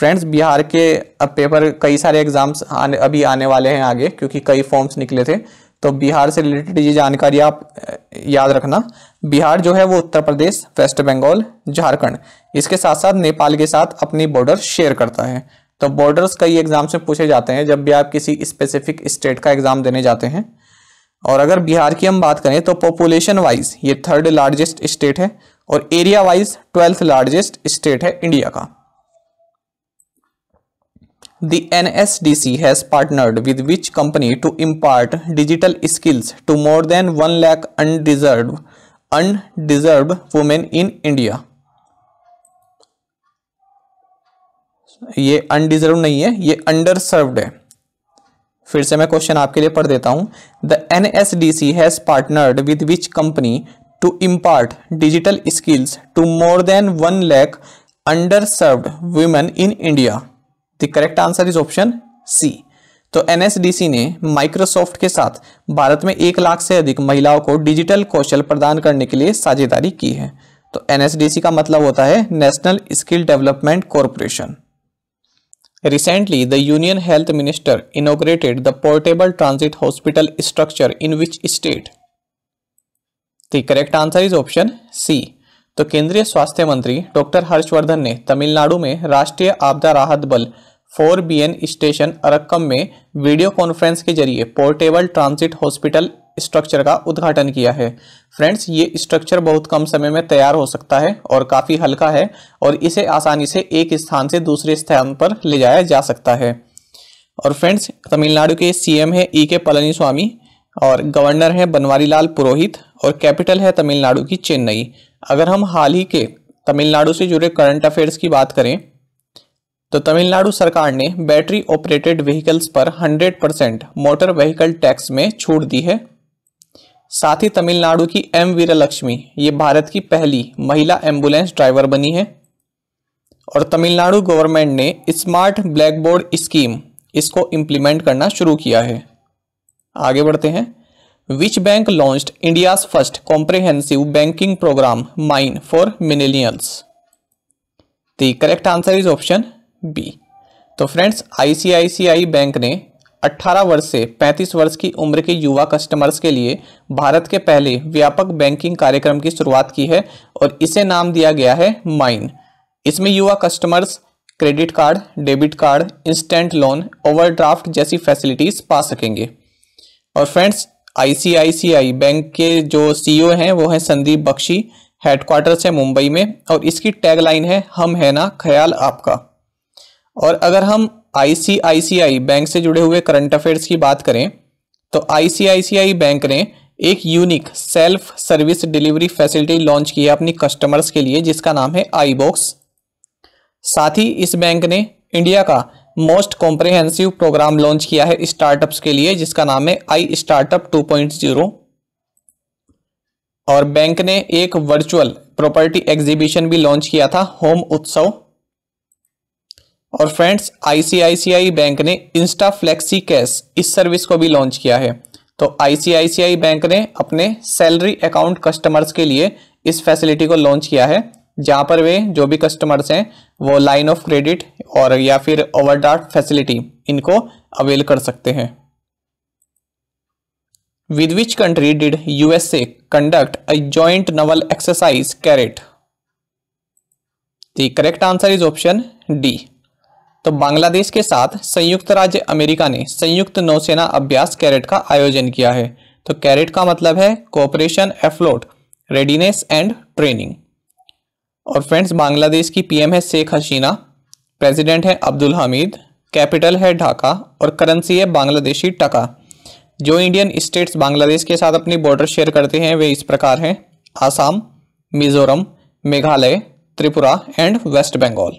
फ्रेंड्स बिहार के अब पेपर कई सारे एग्जाम्स आने अभी आने वाले हैं आगे क्योंकि कई फॉर्म्स निकले थे तो बिहार से रिलेटेड ये जानकारी आप याद रखना बिहार जो है वो उत्तर प्रदेश वेस्ट बंगाल झारखंड इसके साथ साथ नेपाल के साथ अपनी बॉर्डर शेयर करता है तो बॉर्डर्स कई एग्जाम से पूछे जाते हैं जब भी आप किसी स्पेसिफिक स्टेट का एग्जाम देने जाते हैं और अगर बिहार की हम बात करें तो पॉपुलेशन वाइज ये थर्ड लार्जेस्ट स्टेट है और area wise twelfth largest state है इंडिया का The NSDC has partnered with which company to impart digital skills to more than 1 lakh undeserved, undeserved women in India? ये underserved नहीं है ये under है फिर से मैं क्वेश्चन आपके लिए पढ़ देता हूं the N S D C has partnered with which company to impart digital skills to more than one lakh underserved women in India the correct answer is option C तो एनएसडीसी ने Microsoft के साथ भारत में एक लाख से अधिक महिलाओं को डिजिटल कौशल प्रदान करने के लिए साझेदारी की है तो एनएसडीसी का मतलब होता है national skill development corporation recently the union health minister inaugurated the portable transit hospital structure in which state the correct answer is option C तो केंद्रीय स्वास्थ्य मंत्री डॉक्टर हर्षवर्धन ने तमिलनाडु में राष्ट्रीय आपदा राहत बल four B N station Arakkonam में वीडियो कॉन्फ्रेंस के जरिए पोर्टेबल ट्रांसिट हॉस्पिटल स्ट्रक्चर का उद्घाटन किया है फ्रेंड्स ये स्ट्रक्चर बहुत कम समय में तैयार हो सकता है और काफ़ी हल्का है और इसे आसानी से एक स्थान से दूसरे स्थान पर ले जाया जा सकता है और फ्रेंड्स तमिलनाडु के सीएम है ई के पलनीस्वामी और गवर्नर हैं बनवारीलाल पुरोहित और कैपिटल है तमिलनाडु की चेन्नई अगर हम हाल ही के तमिलनाडु से जुड़े करंट अफेयर्स की बात करें तो तमिलनाडु सरकार ने बैटरी ऑपरेटेड व्हीकल्स पर 100 परसेंट मोटर व्हीकल टैक्स में छूट दी है साथ ही तमिलनाडु की एम वीरलक्ष्मी ये भारत की पहली महिला एम्बुलेंस ड्राइवर बनी है और तमिलनाडु गवर्नमेंट ने स्मार्ट ब्लैक बोर्ड स्कीम इसको इम्प्लीमेंट करना शुरू किया है आगे बढ़ते हैं which bank launch India first comprehensive banking program mine for millennials the correct answer is option B तो फ्रेंड्स आईसीआईसीआई बैंक ने 18 वर्ष से 35 वर्ष की उम्र के युवा कस्टमर्स के लिए भारत के पहले व्यापक बैंकिंग कार्यक्रम की शुरुआत की है और इसे नाम दिया गया है माइन इसमें युवा customers credit card debit card instant loan overdraft जैसी फैसिलिटीज पा सकेंगे और फ्रेंड्स आईसीआईसीआई बैंक के जो सीईओ e हैं वो हैं संदीप बख्शी हेडक्वार्टर है मुंबई में और इसकी टैगलाइन है हम है ना ख्याल आपका और अगर हम आईसीआईसीआई बैंक से जुड़े हुए करंट अफेयर्स की बात करें तो आईसीआईसीआई बैंक ने एक unique self service delivery facility launch की है अपनी कस्टमर्स के लिए जिसका नाम है आई साथ ही इस बैंक ने इंडिया का मोस्ट कॉम्प्रिहेंसिव प्रोग्राम लॉन्च किया है स्टार्टअप्स के लिए जिसका नाम है आई स्टार्टअप 2.0 और बैंक ने एक वर्चुअल प्रॉपर्टी एग्जीबिशन भी लॉन्च किया था होम उत्सव और फ्रेंड्स आईसीआईसीआई बैंक ने इंस्टा फ्लेक्सी कैश इस सर्विस को भी लॉन्च किया है तो आईसीआईसीआई बैंक ने अपने सैलरी अकाउंट कस्टमर्स के लिए इस फैसिलिटी को लॉन्च किया है जहाँ पर वे जो भी कस्टमर्स हैं वो लाइन ऑफ क्रेडिट और या फिर ओवरड्राफ्ट फैसिलिटी इनको अवेल कर सकते हैं with which country did USA conduct a joint naval exercise CARAT the correct answer is option D तो बांग्लादेश के साथ संयुक्त राज्य अमेरिका ने संयुक्त नौसेना अभ्यास कैरेट का आयोजन किया है तो कैरेट का मतलब है cooperation afloat readiness and training और फ्रेंड्स बांग्लादेश की पीएम है शेख हसीना प्रेसिडेंट है अब्दुल हमीद कैपिटल है ढाका और करेंसी है बांग्लादेशी टका जो इंडियन स्टेट्स बांग्लादेश के साथ अपनी बॉर्डर शेयर करते हैं वे इस प्रकार हैं Assam Mizoram Meghalaya Tripura and West Bengal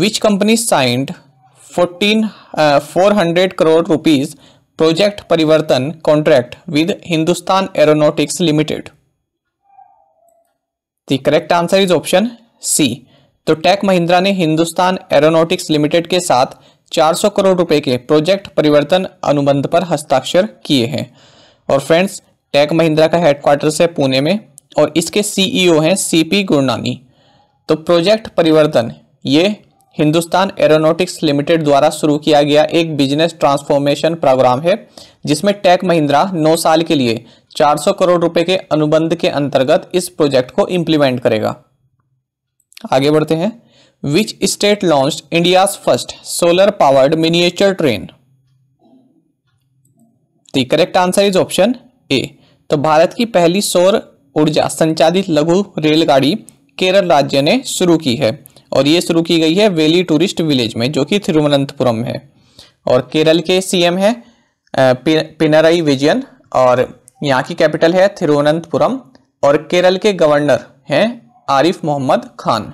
which company signed fourteen four hundred crore rupees project Parivartan contract with Hindustan aeronautics limited the correct answer is option C तो टेक महिंद्रा ने हिंदुस्तान एरोनॉटिक्स लिमिटेड के साथ 400 करोड़ रुपए के प्रोजेक्ट परिवर्तन अनुबंध पर हस्ताक्षर किए हैं और फ्रेंड्स टेक महिंद्रा का हेडक्वार्टर है पुणे में और इसके सीईओ e हैं सीपी गुरनानी तो प्रोजेक्ट परिवर्तन ये हिंदुस्तान एरोनॉटिक्स लिमिटेड द्वारा शुरू किया गया एक बिजनेस ट्रांसफॉर्मेशन प्रोग्राम है जिसमें टेक महिंद्रा 9 साल के लिए 400 करोड़ रुपए के अनुबंध के अंतर्गत इस प्रोजेक्ट को इम्प्लीमेंट करेगा आगे बढ़ते हैं which state launch India first solar powered miniature train the correct answer is option A तो भारत की पहली सौर ऊर्जा संचालित लघु रेलगाड़ी केरल राज्य ने शुरू की है और ये शुरू की गई है वेली टूरिस्ट विलेज में जो कि थिरुवनंतपुरम है और केरल के सी एम है पिनराई विजयन और यहाँ की कैपिटल है थिरुवनंतपुरम और केरल के गवर्नर हैं Arif Mohammad Khan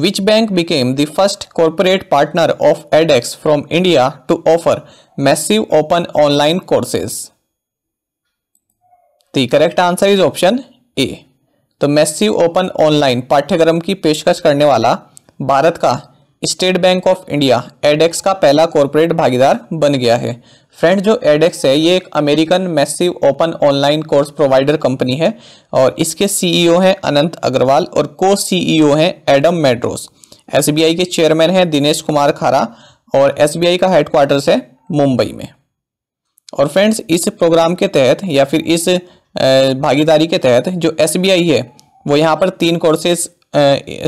which bank became the first corporate partner of edX from India to offer massive open online courses the correct answer is option A तो मैसिव ओपन ऑनलाइन पाठ्यक्रम की पेशकश करने वाला भारत का State Bank of India edX का पहला corporate भागीदार बन गया है फ्रेंड जो एडेक्स है ये एक American massive open online course provider company है और इसके सीईओ e हैं अनंत अग्रवाल और को सीईओ e हैं एडम मेड्रोस एसबीआई के चेयरमैन हैं दिनेश कुमार खारा और एसबीआई का हेडक्वार्टर्स है मुंबई में और फ्रेंड्स इस प्रोग्राम के तहत या फिर इस भागीदारी के तहत जो एस है वो यहाँ पर तीन कोर्सेज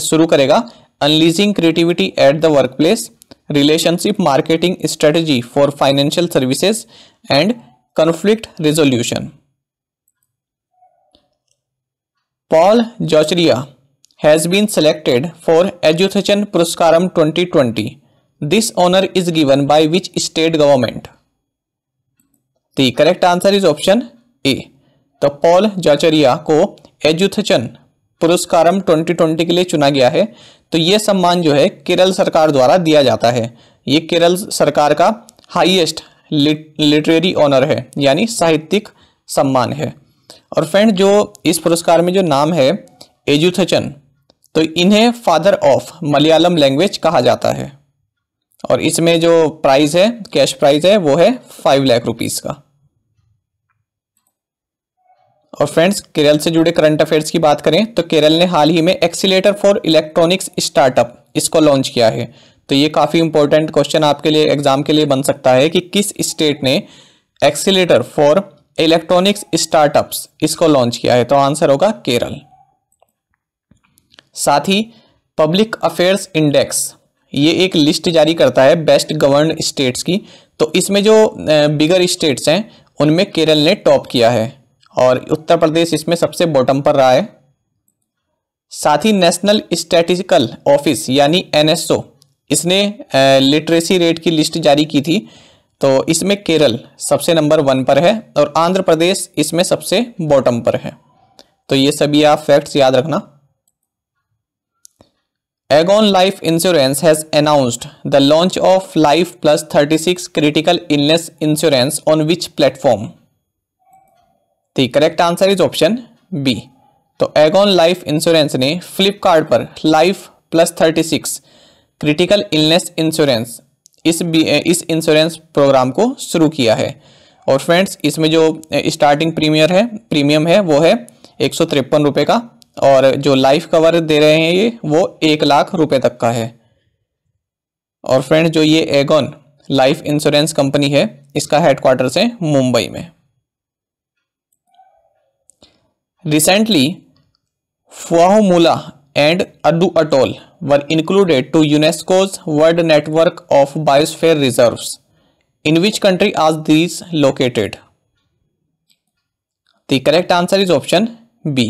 शुरू करेगा unleashing creativity at the workplace relationship marketing strategy for financial services and conflict resolution Paul Zacharia has been selected for Ezhuthachan Puraskaram 2020 this honour is given by which state government the correct answer is option A तो पॉल जाचरिया को एजुथचन पुरस्कारम 2020 के लिए चुना गया है तो ये सम्मान जो है केरल सरकार द्वारा दिया जाता है ये केरल सरकार का हाईएस्ट लिटरेरी ऑनर है यानी साहित्यिक सम्मान है और फ्रेंड जो इस पुरस्कार में जो नाम है एजुथचन तो इन्हें फादर ऑफ मलयालम लैंग्वेज कहा जाता है और इसमें जो प्राइज़ है कैश प्राइज़ है वो है फाइव लाख रुपीज़ का और फ्रेंड्स केरल से जुड़े करंट अफेयर्स की बात करें तो केरल ने हाल ही में एक्सीटर फॉर इलेक्ट्रॉनिक्स स्टार्टअप इसको लॉन्च किया है तो ये काफ़ी इंपॉर्टेंट क्वेश्चन आपके लिए एग्जाम के लिए बन सकता है कि किस स्टेट ने एक्सीटर फॉर इलेक्ट्रॉनिक्स स्टार्टअप्स इसको लॉन्च किया है तो आंसर होगा केरल साथ ही पब्लिक अफेयर्स इंडेक्स ये एक लिस्ट जारी करता है बेस्ट गवर्न स्टेट्स की तो इसमें जो बिगर स्टेट्स हैं उनमें केरल ने टॉप किया है और उत्तर प्रदेश इसमें सबसे बॉटम पर रहा है साथ ही नेशनल स्टैटिस्टिकल ऑफिस यानी एनएसओ इसने लिटरेसी रेट की लिस्ट जारी की थी तो इसमें केरल सबसे नंबर वन पर है और आंध्र प्रदेश इसमें सबसे बॉटम पर है तो ये सभी आप फैक्ट्स याद रखना Aegon life insurance has announced the launch of life plus 36 critical illness insurance on which platform the correct answer is option B तो एगोन लाइफ इंश्योरेंस ने फ्लिपकार्ट पर life plus thirty six critical illness insurance इस बी इस insurance program को शुरू किया है और फ्रेंड्स इसमें जो स्टार्टिंग प्रीमियर है प्रीमियम है वो है एक सौ तिरपन रुपये का और जो लाइफ कवर दे रहे हैं ये वो एक लाख रुपए तक का है और फ्रेंड्स जो ये एगोन लाइफ इंश्योरेंस कंपनी है इसका हेडक्वार्टर्स है मुंबई में recently Fuvahmulah and Addu atoll were included to UNESCO's world network of biosphere reserve in which country are these located the correct answer is option B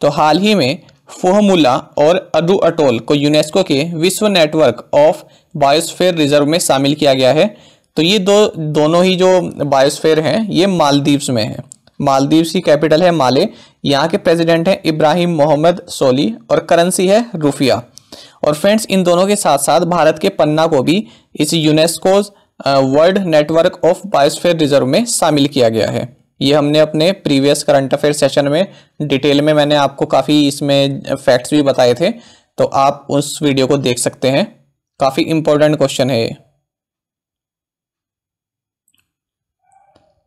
तो हाल ही में फुहमूला और अडू अटोल को यूनेस्को के विश्व नेटवर्क ऑफ बायोस्फेयर रिजर्व में शामिल किया गया है तो ये दो दोनों ही जो बायोस्फेयर हैं ये मालदीव्स में हैं मालदीव की कैपिटल है माले यहाँ के प्रेसिडेंट हैं इब्राहिम मोहम्मद सोली और करेंसी है रूफिया और फ्रेंड्स इन दोनों के साथ साथ भारत के पन्ना को भी इस UNESCO world network of biosphere reserve में शामिल किया गया है ये हमने अपने प्रीवियस करंट अफेयर सेशन में डिटेल में मैंने आपको काफ़ी इसमें फैक्ट्स भी बताए थे तो आप उस वीडियो को देख सकते हैं काफ़ी इंपॉर्टेंट क्वेश्चन है ये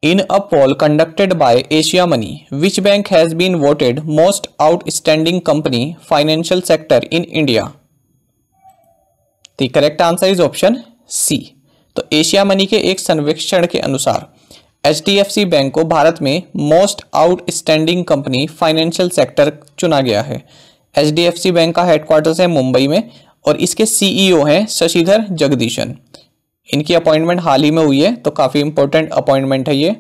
in a poll conducted by Asia Money which bank has been voted most outstanding company financial sector in India correct answer is option C तो एशिया मनी के एक सर्वेक्षण के अनुसार H D F C bank को भारत में most outstanding company financial sector चुना गया है H D F C bank का हेडक्वार्टर है मुंबई में और इसके सीईओ e हैं शशिधर जगदीशन इनकी अपॉइंटमेंट हाल ही में हुई है तो काफ़ी इंपॉर्टेंट अपॉइंटमेंट है ये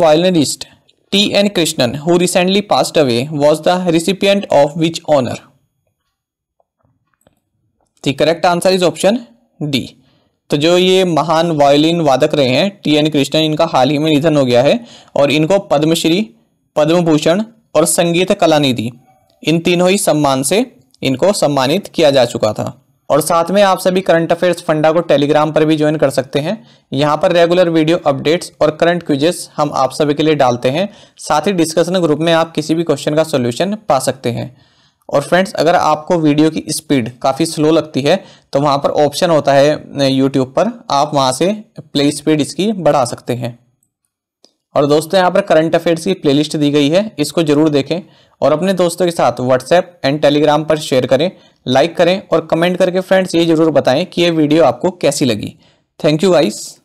violinist T N Krishnan who recently passed away was the recipient of which honour the correct answer is option D तो जो ये महान वायोलिन वादक रहे हैं टी एन कृष्णन इनका हाल ही में निधन हो गया है और इनको पद्मश्री पद्म भूषण और संगीत कला निधि इन तीनों ही सम्मान से इनको सम्मानित किया जा चुका था और साथ में आप सभी करंट अफेयर्स फंडा को टेलीग्राम पर भी ज्वाइन कर सकते हैं यहाँ पर रेगुलर वीडियो अपडेट्स और करंट क्विजेस हम आप सभी के लिए डालते हैं साथ ही डिस्कशन ग्रुप में आप किसी भी क्वेश्चन का सोल्यूशन पा सकते हैं और फ्रेंड्स अगर आपको वीडियो की स्पीड काफ़ी स्लो लगती है तो वहाँ पर ऑप्शन होता है यूट्यूब पर आप वहाँ से प्ले स्पीड इसकी बढ़ा सकते हैं और दोस्तों यहाँ पर करंट अफेयर्स की प्लेलिस्ट दी गई है इसको जरूर देखें और अपने दोस्तों के साथ व्हाट्सएप एंड टेलीग्राम पर शेयर करें लाइक करें और कमेंट करके फ्रेंड्स ये जरूर बताएं कि ये वीडियो आपको कैसी लगी थैंक यू गाइस